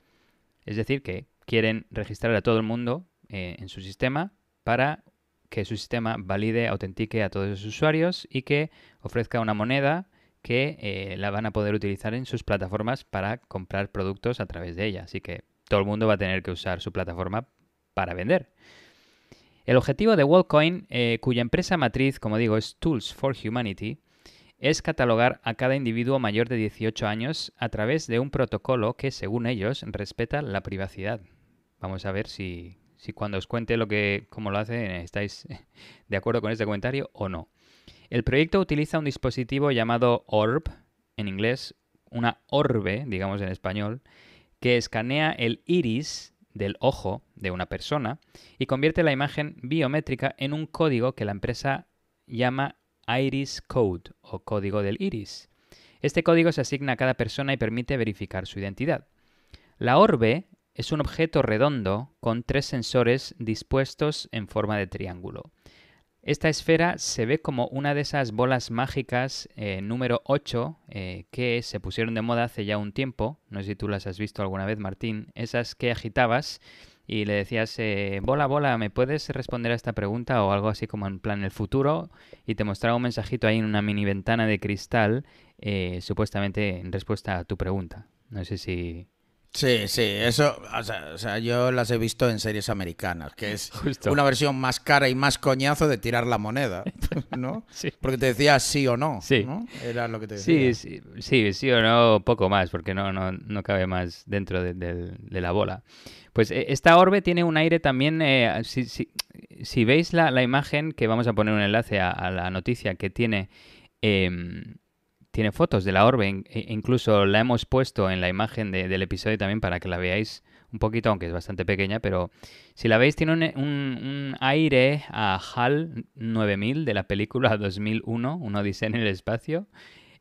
Es decir, que quieren registrar a todo el mundo eh, en su sistema para que su sistema valide, autentique a todos sus usuarios y que ofrezca una moneda que eh, la van a poder utilizar en sus plataformas para comprar productos a través de ella. Así que todo el mundo va a tener que usar su plataforma para vender. El objetivo de WorldCoin, eh, cuya empresa matriz, como digo, es Tools for Humanity, es catalogar a cada individuo mayor de 18 años a través de un protocolo que, según ellos, respeta la privacidad. Vamos a ver si, si cuando os cuente lo que, cómo lo hace, estáis (laughs) de acuerdo con este comentario o no. El proyecto utiliza un dispositivo llamado ORB, en inglés, una orbe, digamos en español, que escanea el iris del ojo de una persona y convierte la imagen biométrica en un código que la empresa llama Iris Code o código del iris. Este código se asigna a cada persona y permite verificar su identidad. La orbe es un objeto redondo con tres sensores dispuestos en forma de triángulo. Esta esfera se ve como una de esas bolas mágicas eh, número 8 eh, que se pusieron de moda hace ya un tiempo. No sé si tú las has visto alguna vez, Martín. Esas que agitabas y le decías, eh, bola, bola, ¿me puedes responder a esta pregunta? O algo así como en plan el futuro. Y te mostraba un mensajito ahí en una mini ventana de cristal, supuestamente en respuesta a tu pregunta. No sé si Sí, sí, eso, o sea, yo las he visto en series americanas, que es una versión más cara y más coñazo de tirar la moneda, (laughs) ¿no? (laughs) Porque te decía sí o no, sí. ¿no? Era lo que te decía. Sí, sí, sí, o no, poco más, porque no, no, no cabe más dentro de, la bola. Pues eh, esta orbe tiene un aire también, eh, si, si, veis la, imagen, que vamos a poner un enlace a, la noticia que tiene... Eh, tiene fotos de la orbe, e-, incluso la hemos puesto en la imagen del episodio también para que la veáis un poquito, aunque es bastante pequeña, pero si la veis tiene un, aire a HAL 9000 de la película 2001, (laughs) Uno dice en el espacio,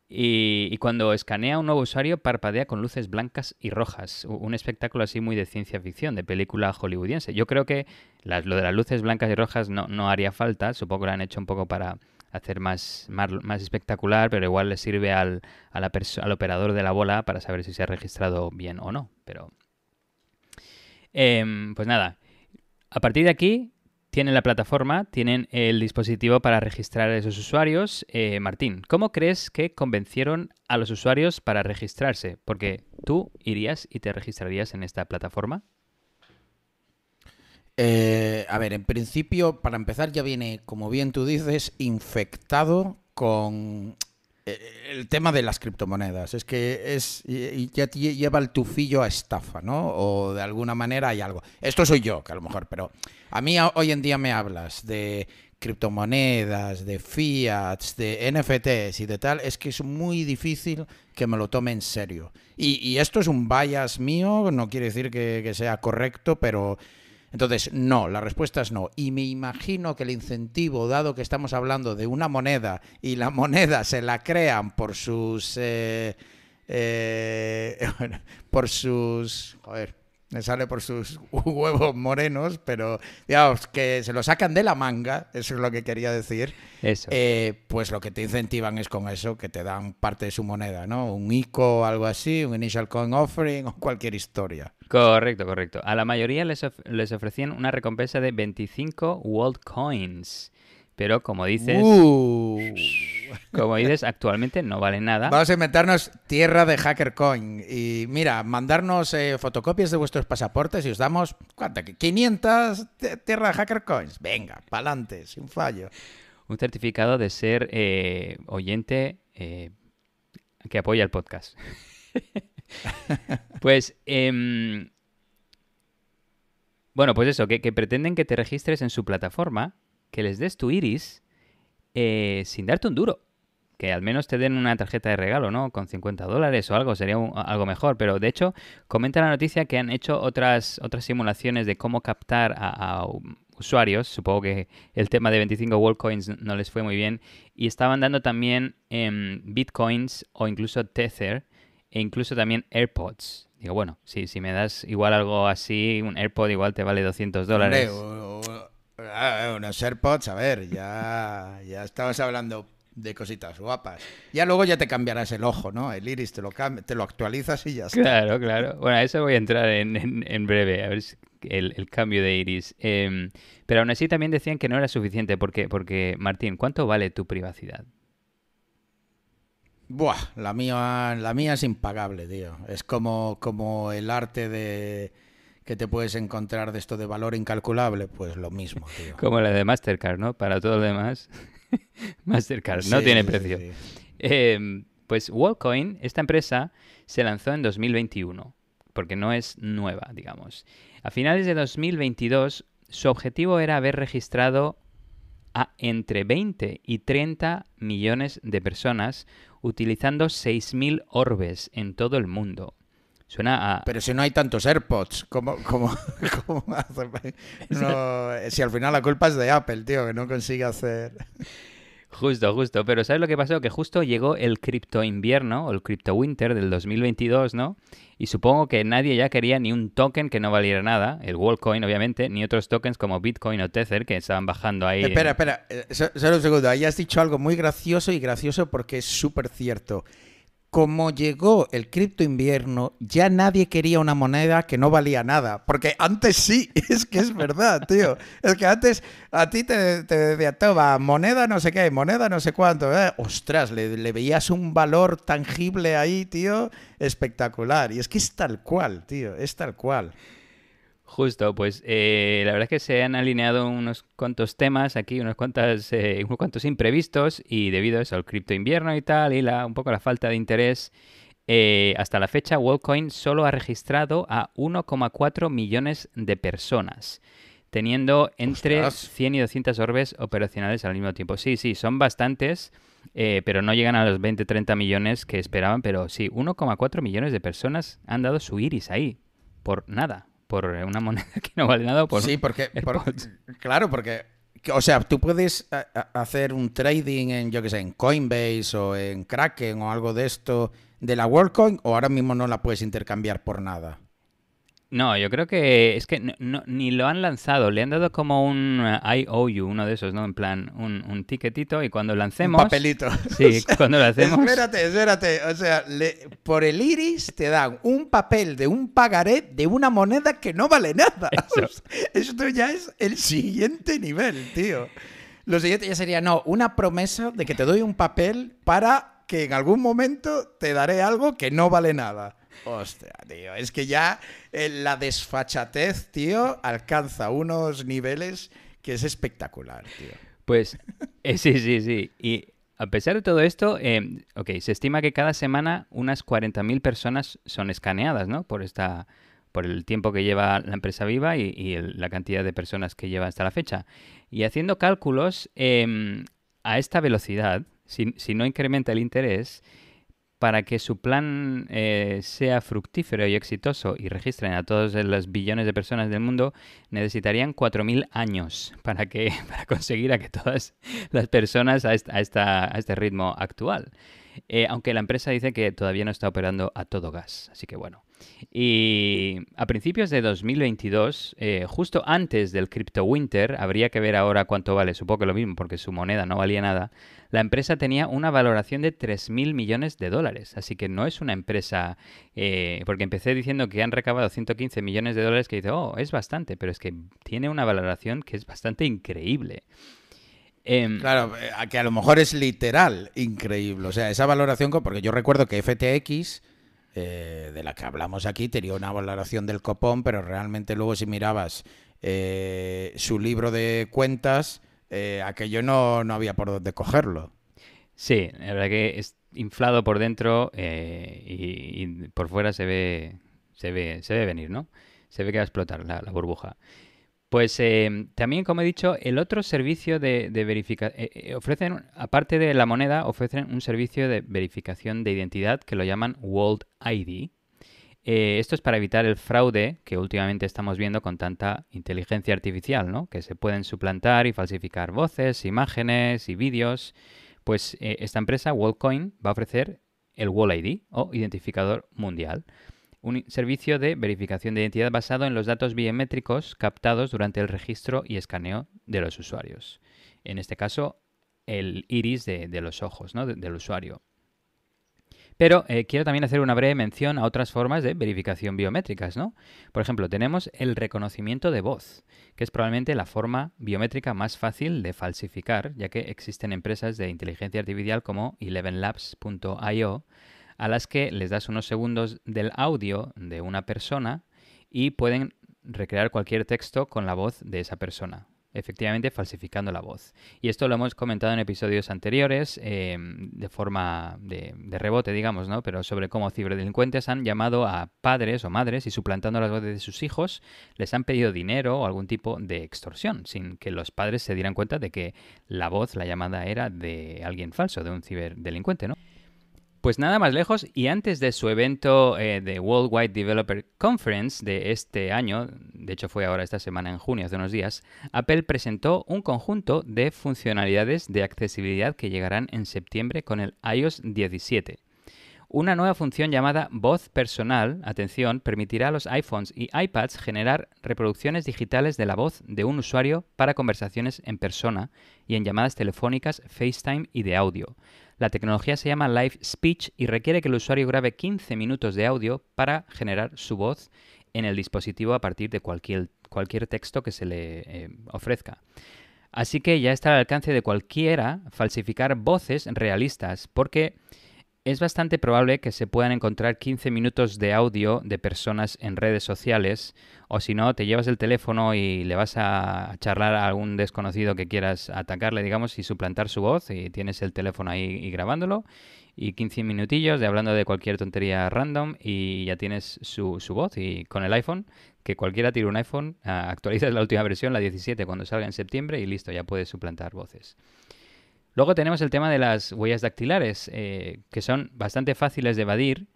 y, cuando escanea un nuevo usuario parpadea con luces blancas y rojas, un espectáculo así muy de ciencia ficción, de película hollywoodiense. Yo creo que las, lo de las luces blancas y rojas no, no haría falta, supongo que lo han hecho un poco para hacer más, más, espectacular, pero igual le sirve al, al operador de la bola para saber si se ha registrado bien o no. Pero. Em, pues nada. A partir de aquí, tienen la plataforma, tienen el dispositivo para registrar a esos usuarios. Eh, Martín, ¿cómo crees que convencieron a los usuarios para registrarse? Porque tú irías y te registrarías en esta plataforma. Eh, a ver, en principio, para empezar, ya viene, como bien tú dices, infectado con eh, el tema de las criptomonedas. Es que es ya lleva el tufillo a estafa, ¿no? O de alguna manera hay algo. Esto soy yo, que a lo mejor, pero a mí hoy en día me hablas de criptomonedas, de fiat, de NFTs y de tal, es que es muy difícil que me lo tome en serio. Y, esto es un bias mío, no quiere decir que sea correcto, pero entonces, no, la respuesta es no. Y me imagino que el incentivo, dado que estamos hablando de una moneda y la moneda se la crean por sus... Eh, eh, (laughs) por sus... Joder, me sale por sus (laughs) huevos morenos, pero digamos que se lo sacan de la manga, eso es lo que quería decir. Eso. Eh, pues lo que te incentivan es con eso, que te dan parte de su moneda, ¿no? Un ICO, o algo así, un Initial Coin Offering o cualquier historia. Correcto, correcto. A la mayoría les, les ofrecían una recompensa de 25 World Coins. Pero como dices. Uh. Como dices, actualmente no vale nada. Vamos a inventarnos tierra de HackerCoin. Y mira, mandarnos eh, fotocopias de vuestros pasaportes y os damos, 500 tierra de coins. Venga, pa'lante, sin fallo. Un certificado de ser eh, oyente eh, que apoya el podcast. (laughs) pues. Em, bueno, pues eso, que, que pretenden que te registres en su plataforma que les des tu iris eh, sin darte un duro. Que al menos te den una tarjeta de regalo, ¿no? Con 50 dólares o algo, sería algo mejor. Pero de hecho, comenta la noticia que han hecho otras, otras simulaciones de cómo captar a, usuarios. Supongo que el tema de 25 coins no les fue muy bien. Y estaban dando también em, Bitcoins o incluso Tether e incluso también AirPods. Digo, bueno, si, me das igual algo así, un AirPod igual te vale 200 dólares. Ah, eh, unos AirPods, a ver, ya, ya estabas hablando de cositas guapas. Ya luego ya te cambiarás el ojo, ¿no? El iris te lo, te lo actualizas y ya está. Claro, claro. Bueno, a eso voy a entrar en, breve, a ver el, cambio de iris. Em, pero aún así también decían que no era suficiente, porque, porque Martín, ¿cuánto vale tu privacidad? Buah, la mía, la mía es impagable, tío. Es como, como el arte de que te puedes encontrar de esto de valor incalculable? Pues lo mismo, (laughs) Como la de Mastercard, ¿no? Para todo lo demás, (laughs) Mastercard no tiene precio. Em, pues Wallcoin, esta empresa, se lanzó en 2021, porque no es nueva, digamos. A finales de 2022, su objetivo era haber registrado a entre 20 y 30 millones de personas utilizando 6.000 orbes en todo el mundo. Pero si no hay tantos AirPods, ¿cómo, cómo, (laughs) cómo si al final la culpa es de Apple, tío, que no consigue hacer... Justo, justo. Pero ¿sabes lo que pasó? Que justo llegó el cripto invierno o el cripto winter del 2022, ¿no? Y supongo que nadie ya quería ni un token que no valiera nada, el Wallcoin obviamente, ni otros tokens como Bitcoin o Tether que estaban bajando ahí. Espera, espera, eh, solo un segundo. Ahí has dicho algo muy gracioso y gracioso porque es súper cierto como llegó el cripto invierno, ya nadie quería una moneda que no valía nada. Porque antes sí, (laughs) es que es verdad, tío. Es que antes a ti te, te decía, toma, moneda no sé qué, moneda no sé cuánto. Eh. ostras, le, le, veías un valor tangible ahí, tío, espectacular. Y es que es tal cual, tío, es tal cual. Justo, pues eh, la verdad es que se han alineado unos cuantos temas aquí, unos cuantos, eh, unos cuantos imprevistos y debido a eso al cripto invierno y tal y la, un poco la falta de interés, eh, hasta la fecha Wallcoin solo ha registrado a 1,4 millones de personas, teniendo entre 100 y 200 orbes operacionales al mismo tiempo. Sí, sí, son bastantes. pero no llegan a los 20-30 millones que esperaban, pero sí, 1,4 millones de personas han dado su iris ahí, por nada por una moneda (laughs) que no vale nada. Por sí, porque, claro, porque, o sea, tú puedes eh, eh, hacer un trading en, yo que sé, en Coinbase o en Kraken o algo de esto de la WorldCoin o ahora mismo no la puedes intercambiar por nada. No, yo creo que es que ni lo han lanzado, le han dado como un eh, IOU, uno de esos, ¿no? En plan, un, ticketito tiquetito y cuando lancemos... Un papelito. (laughs) Sí, (laughs) cuando lo hacemos... Espérate, espérate, o sea, por el iris te dan un papel de un pagaré de una moneda que no vale nada. (laughs) Eso. Esto ya es el siguiente nivel, tío. Lo siguiente ya sería, no, una promesa de que te doy un papel para que en algún momento te daré algo que no vale nada. Hostia, tío, es que ya eh, la desfachatez, tío, alcanza unos niveles que es espectacular, tío. Pues eh, sí, sí, sí. Y a pesar de todo esto, em, se estima que cada semana unas 40.000 personas son escaneadas, ¿no? Por esta por el tiempo que lleva la empresa viva y, la cantidad de personas que lleva hasta la fecha. Y haciendo cálculos, em, a esta velocidad, si, si, no incrementa el interés, para que su plan eh, sea fructífero y exitoso y registren a todos los billones de personas del mundo, necesitarían 4.000 años (laughs) para, que, (laughs) para conseguir a que todas las personas a, a, esta, a este ritmo actual. Eh, aunque la empresa dice que todavía no está operando a todo gas. Así que bueno, y a principios de 2022, eh, justo antes del Crypto Winter, habría que ver ahora cuánto vale, supongo que lo mismo, porque su moneda no valía nada, la empresa tenía una valoración de 3.000 millones de dólares. Así que no es una empresa, eh, porque empecé diciendo que han recabado 115 millones de dólares, que dice, oh, es bastante, pero es que tiene una valoración que es bastante increíble. Em, claro, eh, que a lo mejor es literal increíble. O sea, esa valoración, porque yo recuerdo que FTX eh, de la que hablamos aquí, tenía una valoración del copón, pero realmente luego si mirabas eh, su libro de cuentas, eh, aquello no, no, había por dónde cogerlo. Sí, la verdad que es inflado por dentro y, por fuera se ve, se ve, se ve venir, ¿no? Se ve que va a explotar la burbuja. Pues em, también, como he dicho, el otro servicio de, verificación, eh, eh, ofrecen, aparte de la moneda, ofrecen un servicio de verificación de identidad que lo llaman World ID. Eh, esto es para evitar el fraude que últimamente estamos viendo con tanta inteligencia artificial, ¿no? Que se pueden suplantar y falsificar voces, imágenes y vídeos. Pues esta empresa, WorldCoin, va a ofrecer el World ID o identificador mundial un servicio de verificación de identidad basado en los datos biométricos captados durante el registro y escaneo de los usuarios. En este caso, el iris de, los ojos ¿no? del usuario. Pero eh, quiero también hacer una breve mención a otras formas de verificación biométricas, ¿no? Por ejemplo, tenemos el reconocimiento de voz, que es probablemente la forma biométrica más fácil de falsificar, ya que existen empresas de inteligencia artificial como elevenlabs.io a las que les das unos segundos del audio de una persona y pueden recrear cualquier texto con la voz de esa persona, efectivamente falsificando la voz. Y esto lo hemos comentado en episodios anteriores, em, de forma de, de, rebote, digamos, ¿no? Pero sobre cómo ciberdelincuentes han llamado a padres o madres y suplantando las voces de sus hijos, les han pedido dinero o algún tipo de extorsión, sin que los padres se dieran cuenta de que la voz, la llamada, era de alguien falso, de un ciberdelincuente, ¿no? Pues nada más lejos y antes de su evento eh, de Worldwide Developer Conference de este año, de hecho fue ahora esta semana en junio, hace unos días, Apple presentó un conjunto de funcionalidades de accesibilidad que llegarán en septiembre con el iOS 17. Una nueva función llamada voz personal, atención, permitirá a los iPhones y iPads generar reproducciones digitales de la voz de un usuario para conversaciones en persona y en llamadas telefónicas, FaceTime y de audio. La tecnología se llama Live Speech y requiere que el usuario grabe 15 minutos de audio para generar su voz en el dispositivo a partir de cualquier, cualquier texto que se le eh, ofrezca. Así que ya está al alcance de cualquiera falsificar voces realistas, porque es bastante probable que se puedan encontrar 15 minutos de audio de personas en redes sociales, o si no, te llevas el teléfono y le vas a charlar a algún desconocido que quieras atacarle, digamos, y suplantar su voz, y tienes el teléfono ahí y grabándolo, y 15 minutillos de hablando de cualquier tontería random, y ya tienes su, su voz, y con el iPhone, que cualquiera tira un iPhone, ah, actualizas la última versión, la 17, cuando salga en septiembre, y listo, ya puedes suplantar voces. Luego tenemos el tema de las huellas dactilares, eh, que son bastante fáciles de evadir.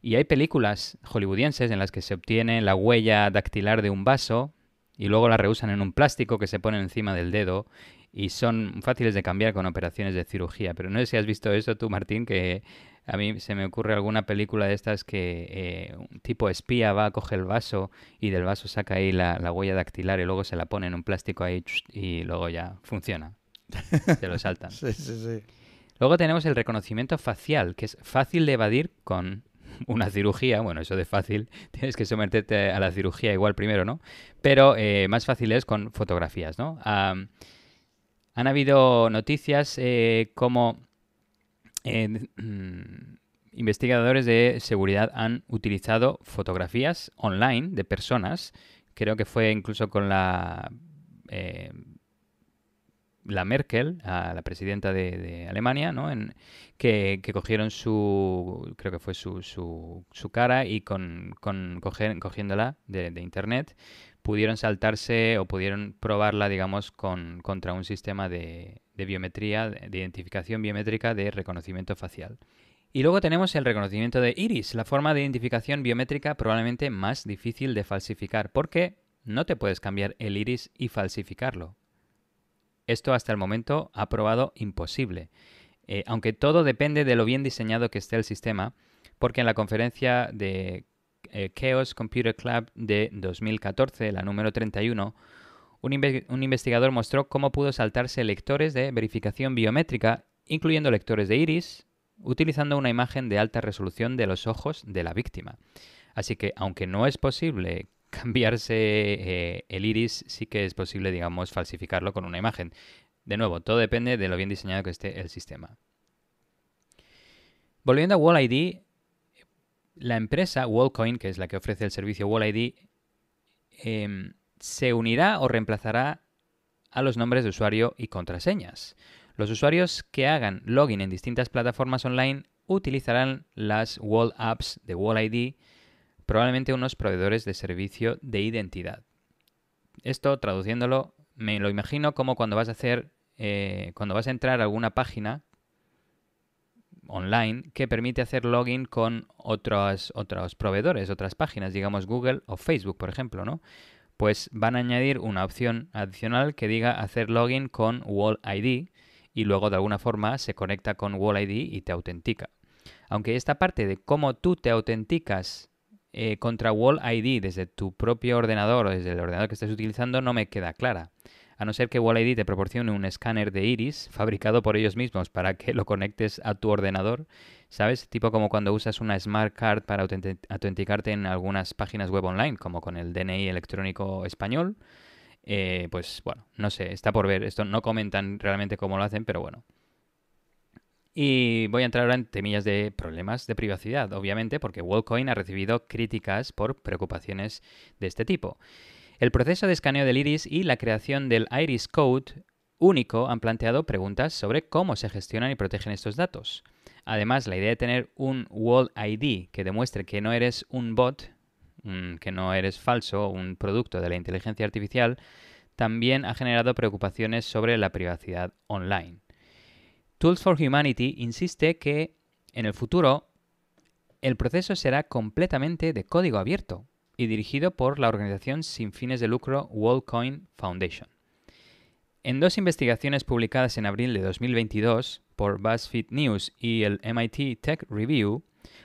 Y hay películas hollywoodienses en las que se obtiene la huella dactilar de un vaso y luego la reusan en un plástico que se pone encima del dedo y son fáciles de cambiar con operaciones de cirugía. Pero no sé si has visto eso tú, Martín, que a mí se me ocurre alguna película de estas que eh, un tipo espía va, a coge el vaso y del vaso saca ahí la, huella dactilar y luego se la pone en un plástico ahí y luego ya funciona. (laughs) Se lo saltan. Luego tenemos el reconocimiento facial, que es fácil de evadir con una cirugía. Bueno, eso de fácil, (laughs) tienes que someterte a la cirugía igual primero, ¿no? Pero eh, más fácil es con fotografías, ¿no? han habido noticias eh, como eh, mm, investigadores de seguridad han utilizado fotografías online de personas, creo que fue incluso con la la Merkel, a la presidenta de, Alemania, ¿no? En, que, cogieron su, creo que fue su, su, cara y con, cogiéndola de, Internet pudieron saltarse o pudieron probarla, digamos, con, contra un sistema de biometría, de identificación biométrica de reconocimiento facial. Y luego tenemos el reconocimiento de iris, la forma de identificación biométrica probablemente más difícil de falsificar, porque no te puedes cambiar el iris y falsificarlo. Esto hasta el momento ha probado imposible, eh, aunque todo depende de lo bien diseñado que esté el sistema, porque en la conferencia de eh, Chaos Computer Club de 2014, la número 31, un, un investigador mostró cómo pudo saltarse lectores de verificación biométrica, incluyendo lectores de iris, utilizando una imagen de alta resolución de los ojos de la víctima. Así que, aunque no es posible cambiarse eh, el iris, sí que es posible, digamos, falsificarlo con una imagen. De nuevo, todo depende de lo bien diseñado que esté el sistema. Volviendo a Wall ID, la empresa Wallcoin, que es la que ofrece el servicio Wall ID, em, se unirá o reemplazará a los nombres de usuario y contraseñas. Los usuarios que hagan login en distintas plataformas online utilizarán las Wall Apps de Wall ID probablemente unos proveedores de servicio de identidad. Esto, traduciéndolo, me lo imagino como cuando vas a hacer, eh, cuando vas a entrar a alguna página online que permite hacer login con otros, otros proveedores, otras páginas, digamos Google o Facebook, por ejemplo, ¿no? Pues van a añadir una opción adicional que diga hacer login con Wall ID y luego de alguna forma se conecta con Wall ID y te autentica. Aunque esta parte de cómo tú te autenticas eh, contra Wall ID desde tu propio ordenador o desde el ordenador que estés utilizando no me queda clara. A no ser que Wall ID te proporcione un escáner de iris fabricado por ellos mismos para que lo conectes a tu ordenador, ¿sabes? Tipo como cuando usas una smart card para autenticarte en algunas páginas web online, como con el DNI electrónico español. Eh, pues bueno, no sé, está por ver. Esto no comentan realmente cómo lo hacen, pero bueno. Y voy a entrar ahora en temillas de problemas de privacidad, obviamente, porque WallCoin ha recibido críticas por preocupaciones de este tipo. El proceso de escaneo del iris y la creación del Iris Code único han planteado preguntas sobre cómo se gestionan y protegen estos datos. Además, la idea de tener un Wall ID que demuestre que no eres un bot, mm, que no eres falso, un producto de la inteligencia artificial, también ha generado preocupaciones sobre la privacidad online. Tools for Humanity insiste que en el futuro el proceso será completamente de código abierto y dirigido por la organización sin fines de lucro WorldCoin Foundation. En dos investigaciones publicadas en abril de 2022 por BuzzFeed News y el MIT Tech Review,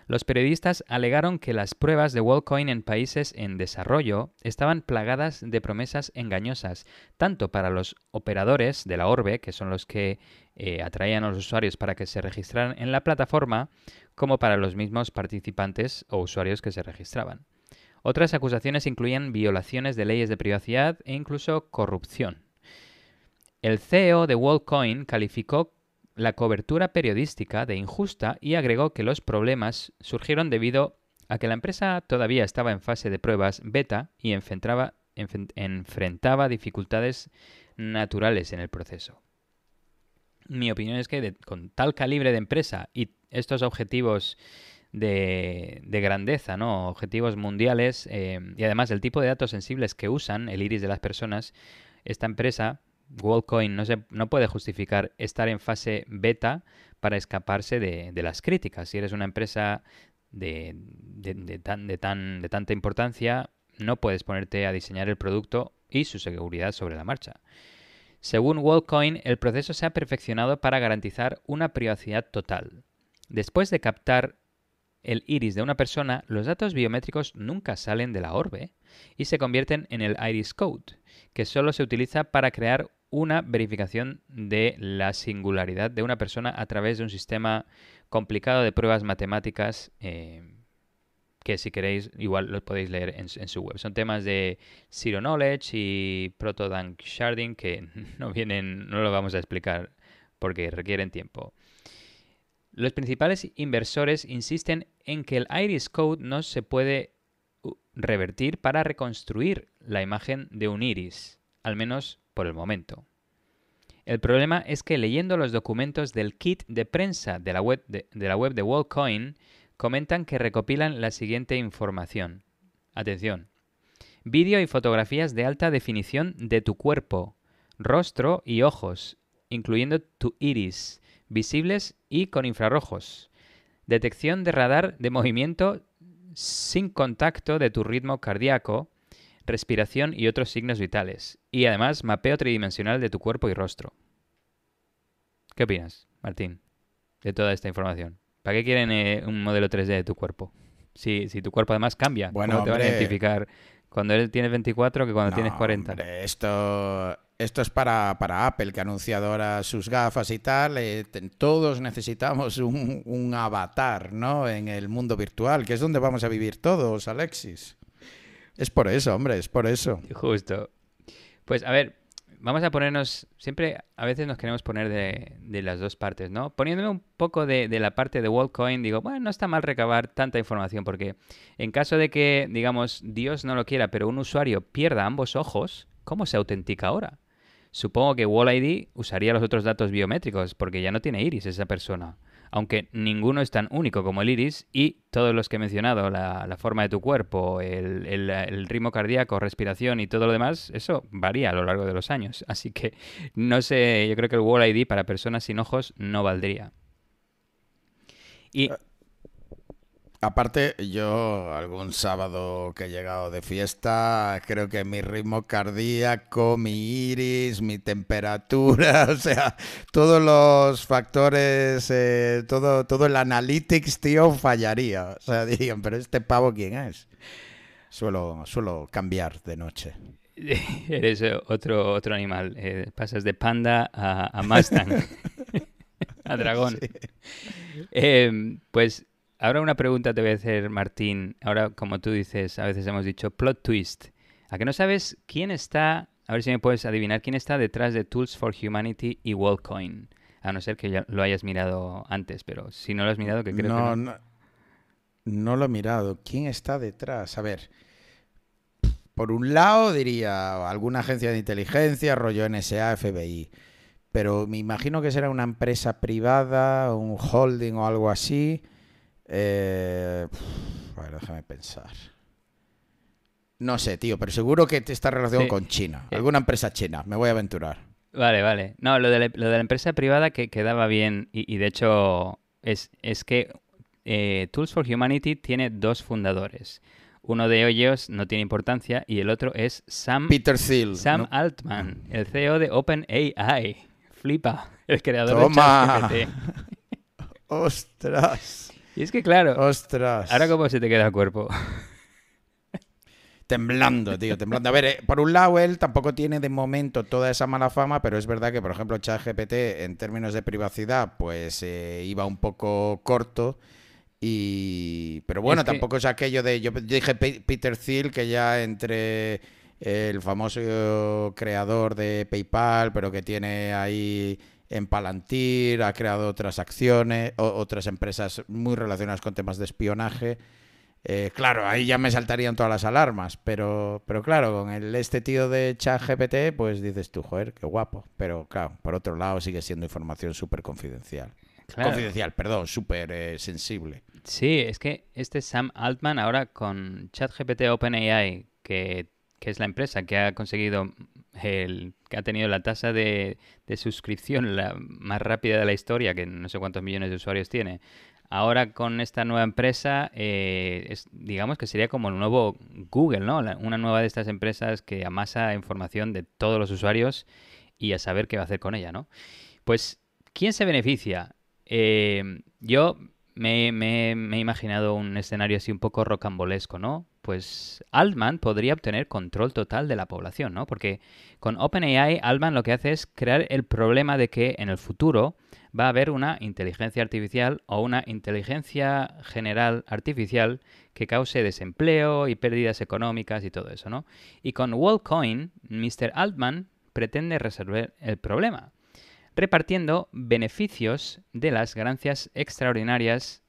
los periodistas alegaron que las pruebas de WorldCoin en países en desarrollo estaban plagadas de promesas engañosas, tanto para los operadores de la orbe, que son los que eh, atraían a los usuarios para que se registraran en la plataforma como para los mismos participantes o usuarios que se registraban. Otras acusaciones incluían violaciones de leyes de privacidad e incluso corrupción. El CEO de WorldCoin calificó la cobertura periodística de injusta y agregó que los problemas surgieron debido a que la empresa todavía estaba en fase de pruebas beta y enfrentaba dificultades naturales en el proceso mi opinión es que con tal calibre de empresa y estos objetivos de, grandeza, ¿no? objetivos mundiales eh, y además el tipo de datos sensibles que usan, el iris de las personas, esta empresa, WorldCoin, no, se, no puede justificar estar en fase beta para escaparse de, las críticas. Si eres una empresa de, tan, de, tan, de tanta importancia, no puedes ponerte a diseñar el producto y su seguridad sobre la marcha. Según WorldCoin, el proceso se ha perfeccionado para garantizar una privacidad total. Después de captar el iris de una persona, los datos biométricos nunca salen de la orbe y se convierten en el iris code, que solo se utiliza para crear una verificación de la singularidad de una persona a través de un sistema complicado de pruebas matemáticas eh, que si queréis igual los podéis leer en, su web. Son temas de Zero Knowledge y proto Sharding que (laughs) no vienen, no lo vamos a explicar porque requieren tiempo. Los principales inversores insisten en que el Iris Code no se puede revertir para reconstruir la imagen de un iris, al menos por el momento. El problema es que leyendo los documentos del kit de prensa de la web de, de, la web de WorldCoin, comentan que recopilan la siguiente información. Atención. Vídeo y fotografías de alta definición de tu cuerpo, rostro y ojos, incluyendo tu iris, visibles y con infrarrojos. Detección de radar de movimiento sin contacto de tu ritmo cardíaco, respiración y otros signos vitales. Y además mapeo tridimensional de tu cuerpo y rostro. ¿Qué opinas, Martín, de toda esta información? ¿Para qué quieren eh, un modelo 3D de tu cuerpo? Si, tu cuerpo además cambia, bueno, te van a identificar cuando él tiene 24 que cuando tienes 40? esto, esto es para, Apple, que ha anunciado ahora sus gafas y tal. Eh, todos necesitamos un, un, avatar, ¿no? En el mundo virtual, que es donde vamos a vivir todos, Alexis. Es por eso, hombre, es por eso. Justo. Pues a ver, vamos a ponernos, siempre a veces nos queremos poner de, las dos partes, ¿no? Poniéndome un poco de, de, la parte de WorldCoin, digo, bueno, no está mal recabar tanta información porque en caso de que, digamos, Dios no lo quiera, pero un usuario pierda ambos ojos, ¿cómo se autentica ahora? Supongo que Wall ID usaría los otros datos biométricos, porque ya no tiene iris esa persona. Aunque ninguno es tan único como el iris y todos los que he mencionado, la, forma de tu cuerpo, el, el ritmo cardíaco, respiración y todo lo demás, eso varía a lo largo de los años. (laughs) Así que no sé, yo creo que el Wall ID para personas sin ojos no valdría. Y ah, Aparte, yo algún sábado que he llegado de fiesta, creo que mi ritmo cardíaco, mi iris, mi temperatura, (laughs) o sea, todos los factores, eh, todo, todo el analytics, tío, fallaría. O sea, (laughs) dirían, pero este pavo, ¿quién es? Suelo, suelo cambiar de noche. (laughs) Eres otro, otro animal. Eh, pasas de panda a, a Mustang, a dragón. Em, pues ahora una pregunta te voy a hacer, Martín. Ahora, como tú dices, a veces hemos dicho plot twist. ¿A que no sabes quién está? A ver si me puedes adivinar quién está detrás de Tools for Humanity y WorldCoin. A no ser que lo hayas mirado antes, pero si no lo has mirado, ¿qué crees? que no. no. No lo he mirado. ¿Quién está detrás? A ver. Por un lado, diría alguna agencia de inteligencia, rollo NSA, FBI. Pero me imagino que será una empresa privada, un holding o algo así. Eh, déjame pensar. No sé, tío, pero seguro que está relacionado con China. Eh. Alguna empresa china, me voy a aventurar. Vale, vale. No, lo de la, empresa privada que quedaba bien y, de hecho es, es que eh, Tools for Humanity tiene dos fundadores. Uno de ellos no tiene importancia y el otro es Sam, Sam Altman, el CEO de OpenAI. Flipa, el creador de (laughs) ¡Ostras! Y es que claro. Ostras. Ahora cómo se te queda el cuerpo. Temblando, tío, temblando. A ver, eh, por un lado, él tampoco tiene de momento toda esa mala fama, pero es verdad que, por ejemplo, ChatGPT, en términos de privacidad, pues eh, iba un poco corto. Y. Pero bueno, tampoco es aquello de. Yo dije Peter Thiel, que ya entre el famoso creador de PayPal, pero que tiene ahí en Palantir, ha creado otras acciones, otras empresas muy relacionadas con temas de espionaje. Eh, claro, ahí ya me saltarían todas las alarmas, pero, pero claro, con el, este tío de ChatGPT, pues dices tú, joder, qué guapo. Pero claro, por otro lado sigue siendo información súper confidencial. Confidencial, perdón, súper eh, sensible. Sí, es que este Sam Altman ahora con ChatGPT OpenAI, que es la empresa que ha conseguido el que ha tenido la tasa de, suscripción la más rápida de la historia, que no sé cuántos millones de usuarios tiene. Ahora con esta nueva empresa, eh, digamos que sería como el nuevo Google, ¿no? una nueva de estas empresas que amasa información de todos los usuarios y a saber qué va a hacer con ella, ¿no? Pues, ¿quién se beneficia? Eh, yo me, me, he imaginado un escenario así un poco rocambolesco, ¿no? pues Altman podría obtener control total de la población, ¿no? Porque con OpenAI, Altman lo que hace es crear el problema de que en el futuro va a haber una inteligencia artificial o una inteligencia general artificial que cause desempleo y pérdidas económicas y todo eso, ¿no? Y con WorldCoin, Mr. Altman pretende resolver el problema, repartiendo beneficios de las ganancias extraordinarias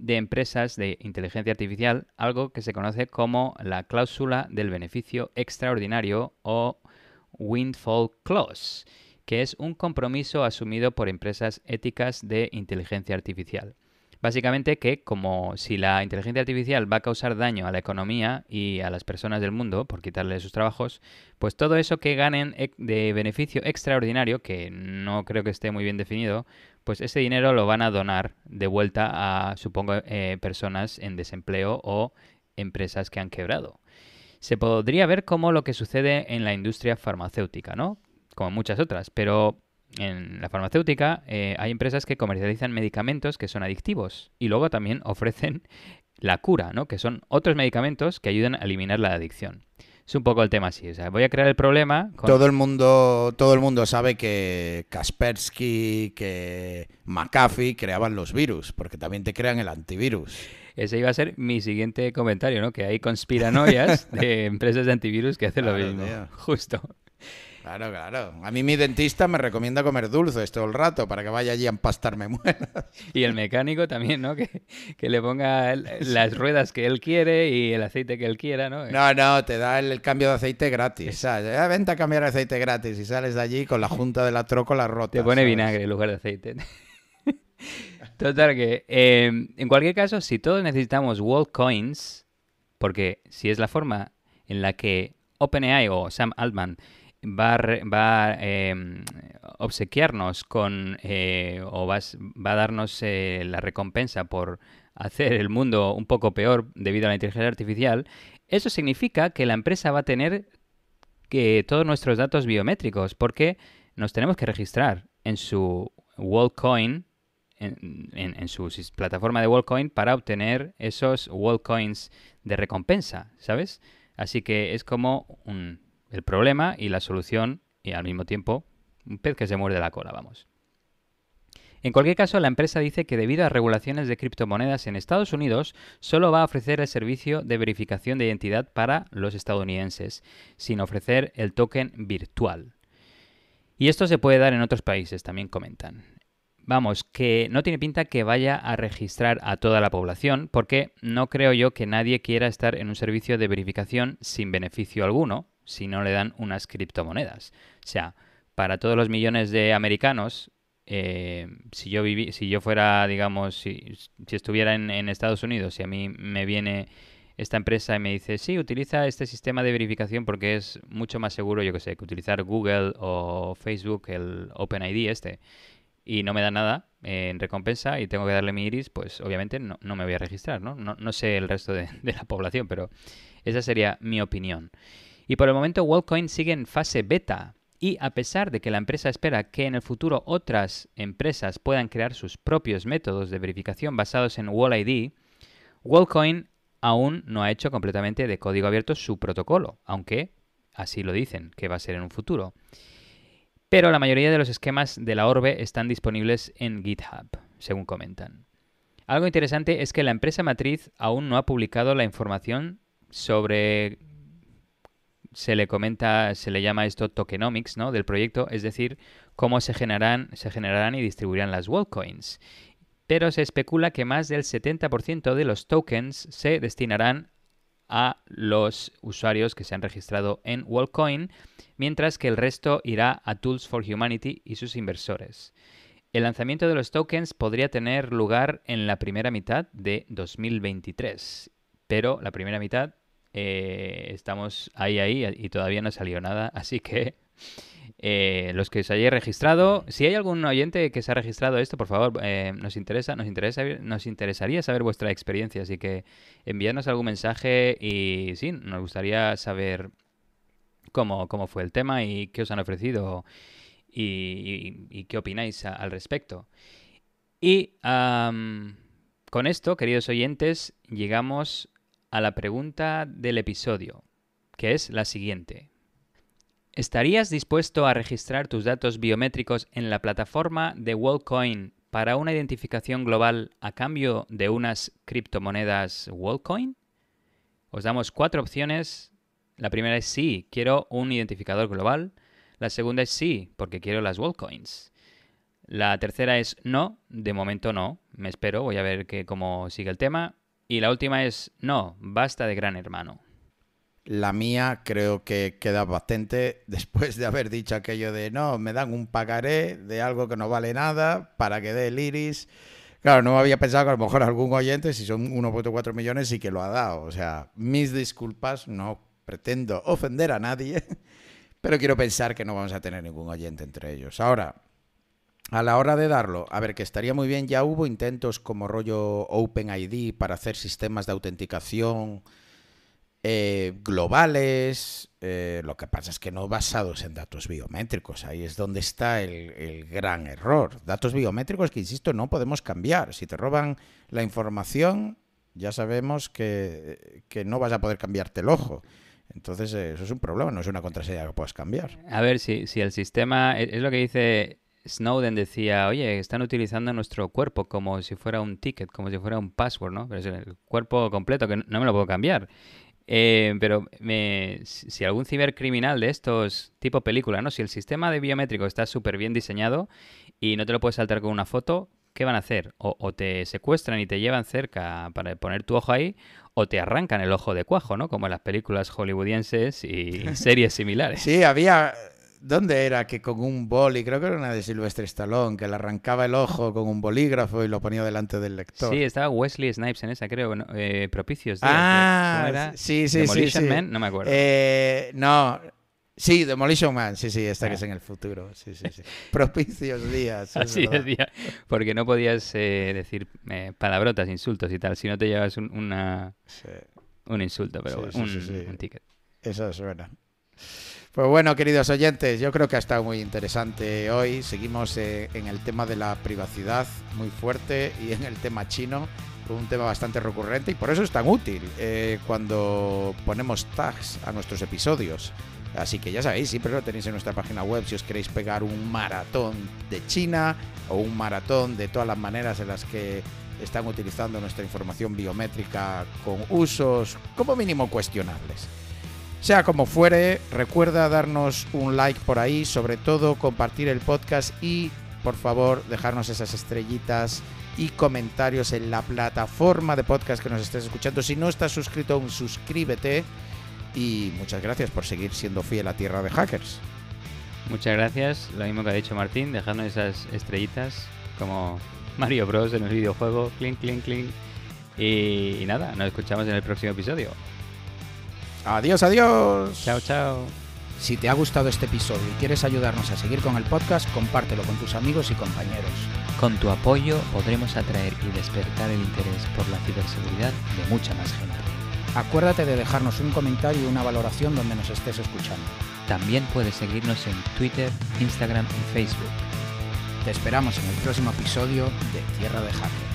de empresas de inteligencia artificial, algo que se conoce como la cláusula del beneficio extraordinario o windfall clause, que es un compromiso asumido por empresas éticas de inteligencia artificial. Básicamente que como si la inteligencia artificial va a causar daño a la economía y a las personas del mundo por quitarle sus trabajos, pues todo eso que ganen e, de beneficio extraordinario, que no creo que esté muy bien definido, pues ese dinero lo van a donar de vuelta a, supongo, eh, personas en desempleo o empresas que han quebrado. Se podría ver como lo que sucede en la industria farmacéutica, ¿no? Como muchas otras, pero en la farmacéutica eh, hay empresas que comercializan medicamentos que son adictivos y luego también (laughs) ofrecen la cura, ¿no? que son otros medicamentos que ayudan a eliminar la adicción. Es un poco el tema así, o sea, voy a crear el problema. Todo el mundo, todo el mundo sabe que Kaspersky, que McAfee creaban los virus, porque también te crean el antivirus. Ese iba a ser mi siguiente comentario, ¿no? Que hay conspiranoias (laughs) de empresas de antivirus que hacen lo mismo. Justo. Claro, claro. A mí mi dentista me recomienda comer dulces todo el rato para que vaya allí a empastarme muera. Y el mecánico también, ¿no? Que, que le ponga las ruedas que él quiere y el aceite que él quiera, ¿no? No, no, te da el, cambio de aceite gratis. O a cambiar aceite gratis y sales de allí con la junta de la trócola rota. Te pone vinagre en lugar de aceite. (laughs) Total que, em, en cualquier caso, si todos necesitamos Coins, porque si es la forma en la que OpenAI o Sam Altman va a, va em, obsequiarnos con eh, o va a darnos eh, la recompensa por hacer el mundo un poco peor debido a la inteligencia artificial, eso significa que la empresa va a tener que todos nuestros datos biométricos porque nos tenemos que registrar en su WorldCoin, en, en, en, su plataforma de WorldCoin, para obtener esos WorldCoins de recompensa, ¿sabes? Así que es como un el problema y la solución y al mismo tiempo un pez que se muerde la cola, vamos. En cualquier caso, la empresa dice que debido a regulaciones de criptomonedas en Estados Unidos, solo va a ofrecer el servicio de verificación de identidad para los estadounidenses, sin ofrecer el token virtual. Y esto se puede dar en otros países, también comentan. Vamos, que no tiene pinta que vaya a registrar a toda la población, porque no creo yo que nadie quiera estar en un servicio de verificación sin beneficio alguno, si no le dan unas criptomonedas. O sea, para todos los millones de americanos, eh, si yo viví, si yo fuera, digamos, si, estuviera en, Estados Unidos y a mí me viene esta empresa y me dice, sí, utiliza este sistema de verificación porque es mucho más seguro, yo que sé, que utilizar Google o Facebook, el OpenID este, y no me da nada en recompensa y tengo que darle mi iris, pues obviamente no, me voy a registrar, ¿no? No, no sé el resto de, (laughs) de la población, pero esa sería mi opinión. Y por el momento Wallcoin sigue en fase beta. Y a pesar de que la empresa espera que en el futuro otras empresas puedan crear sus propios métodos de verificación basados en ID, Wallcoin aún no ha hecho completamente de código abierto su protocolo, aunque así lo dicen, que va a ser en un futuro. Pero la mayoría de los esquemas de la Orbe están disponibles en GitHub, según comentan. Algo interesante es que la empresa matriz aún no ha publicado la información sobre se le comenta, se le llama esto tokenomics, ¿no? Del proyecto, es decir, cómo se generarán, se generarán y distribuirán las wallcoins. Pero se especula que más del 70% de los tokens se destinarán a los usuarios que se han registrado en Wallcoin, mientras que el resto irá a Tools for Humanity y sus inversores. El lanzamiento de los tokens podría tener lugar en la primera mitad de 2023, pero la primera mitad eh, estamos ahí, ahí y todavía no ha nada. (laughs) Así que eh, los que se hayáis registrado, si hay algún oyente que se ha registrado esto, por favor, eh, nos interesa, nos interesa, nos interesaría saber vuestra experiencia. Así que enviadnos algún mensaje y sí, nos gustaría saber cómo, cómo fue el tema y qué os han ofrecido y, qué opináis al respecto. Y con esto, queridos oyentes, llegamos a la pregunta del episodio, que es la siguiente. ¿Estarías dispuesto a registrar tus datos biométricos en la plataforma de WorldCoin para una identificación global a cambio de unas criptomonedas WorldCoin? Os damos cuatro opciones. La primera es sí, quiero un identificador global. La segunda es sí, porque quiero las WorldCoins. La tercera es no, de momento no, me espero, voy a ver que, cómo sigue el tema. Y la última es, no, basta de Gran Hermano. La mía creo que queda bastante (laughs) después de haber dicho aquello de, no, me dan un pagaré de algo que no vale nada para que dé el iris. Claro, no había pensado que a lo mejor algún oyente, si son 1.4 millones, sí que lo ha dado. O sea, mis disculpas, no pretendo ofender a nadie, (laughs) pero quiero pensar que no vamos a tener ningún oyente entre ellos. Ahora, a la hora de darlo, a ver, que estaría muy bien, ya hubo intentos como rollo OpenID para hacer sistemas de autenticación eh, globales, eh, lo que pasa es que no basados en datos biométricos, ahí es donde está el, gran error. Datos biométricos que, insisto, no podemos cambiar. Si te roban la información, ya sabemos que, no vas a poder cambiarte el ojo. Entonces, eh, eso es un problema, no es una contraseña que puedas cambiar. A ver, si el sistema, e, es lo que dice Snowden decía, oye, están utilizando nuestro cuerpo como si fuera un ticket, como si fuera un password, ¿no? Pero es el cuerpo completo, que no me lo puedo cambiar. Eh, pero si algún cibercriminal de estos tipo película, ¿no? Si el sistema de biométrico está súper bien diseñado y no te lo puedes saltar con una foto, ¿qué van a hacer? O, o, te secuestran y te llevan cerca para poner tu ojo ahí, o te arrancan el ojo de cuajo, ¿no? Como en las películas hollywoodienses y (laughs) series similares. Sí, había ¿Dónde era que con un boli, creo que era una de Silvestre Stallone, que le arrancaba el ojo con un bolígrafo y lo ponía delante del lector? Sí, estaba Wesley Snipes en esa, creo, eh, propicios. Días, ah, ¿verdad? sí, sí, Demolition sí, Man, no me acuerdo. Eh, no, Sí, Demolition Man, sí, sí, esta que ah. es en el futuro. Sí, sí, (laughs) Propicios días. Así Porque no podías eh, decir palabrotas, insultos y tal, si no te llevas un, una, un insulto, pero bueno, un, un, ticket. Eso verdad. Pues bueno, queridos oyentes, yo creo que ha estado muy interesante hoy. Seguimos eh, en el tema de la privacidad muy fuerte y en el tema chino, un tema bastante recurrente y por eso es tan útil eh, cuando ponemos tags a nuestros episodios. Así que ya sabéis, siempre lo tenéis en nuestra página web si os queréis pegar un maratón de China o un maratón de todas las maneras en las que están utilizando nuestra información biométrica con usos como mínimo cuestionables. Sea como fuere, recuerda darnos un like por ahí, sobre todo compartir el podcast y por favor dejarnos esas estrellitas y comentarios en la plataforma de podcast que nos estés escuchando. Si no estás suscrito aún, suscríbete y muchas gracias por seguir siendo fiel a Tierra de Hackers. Muchas gracias, lo mismo que ha dicho Martín, dejarnos esas estrellitas como Mario Bros en el videojuego, clink, clink, clink. y nada, nos escuchamos en el próximo episodio. Adiós, adiós. Chao, chao. Si te ha gustado este episodio y quieres ayudarnos a seguir con el podcast, compártelo con tus amigos y compañeros. Con tu apoyo podremos atraer y despertar el interés por la ciberseguridad de mucha más gente. Acuérdate de dejarnos un comentario y una valoración donde nos estés escuchando. También puedes seguirnos en Twitter, Instagram y Facebook. Te esperamos en el próximo episodio de Tierra de Hackers.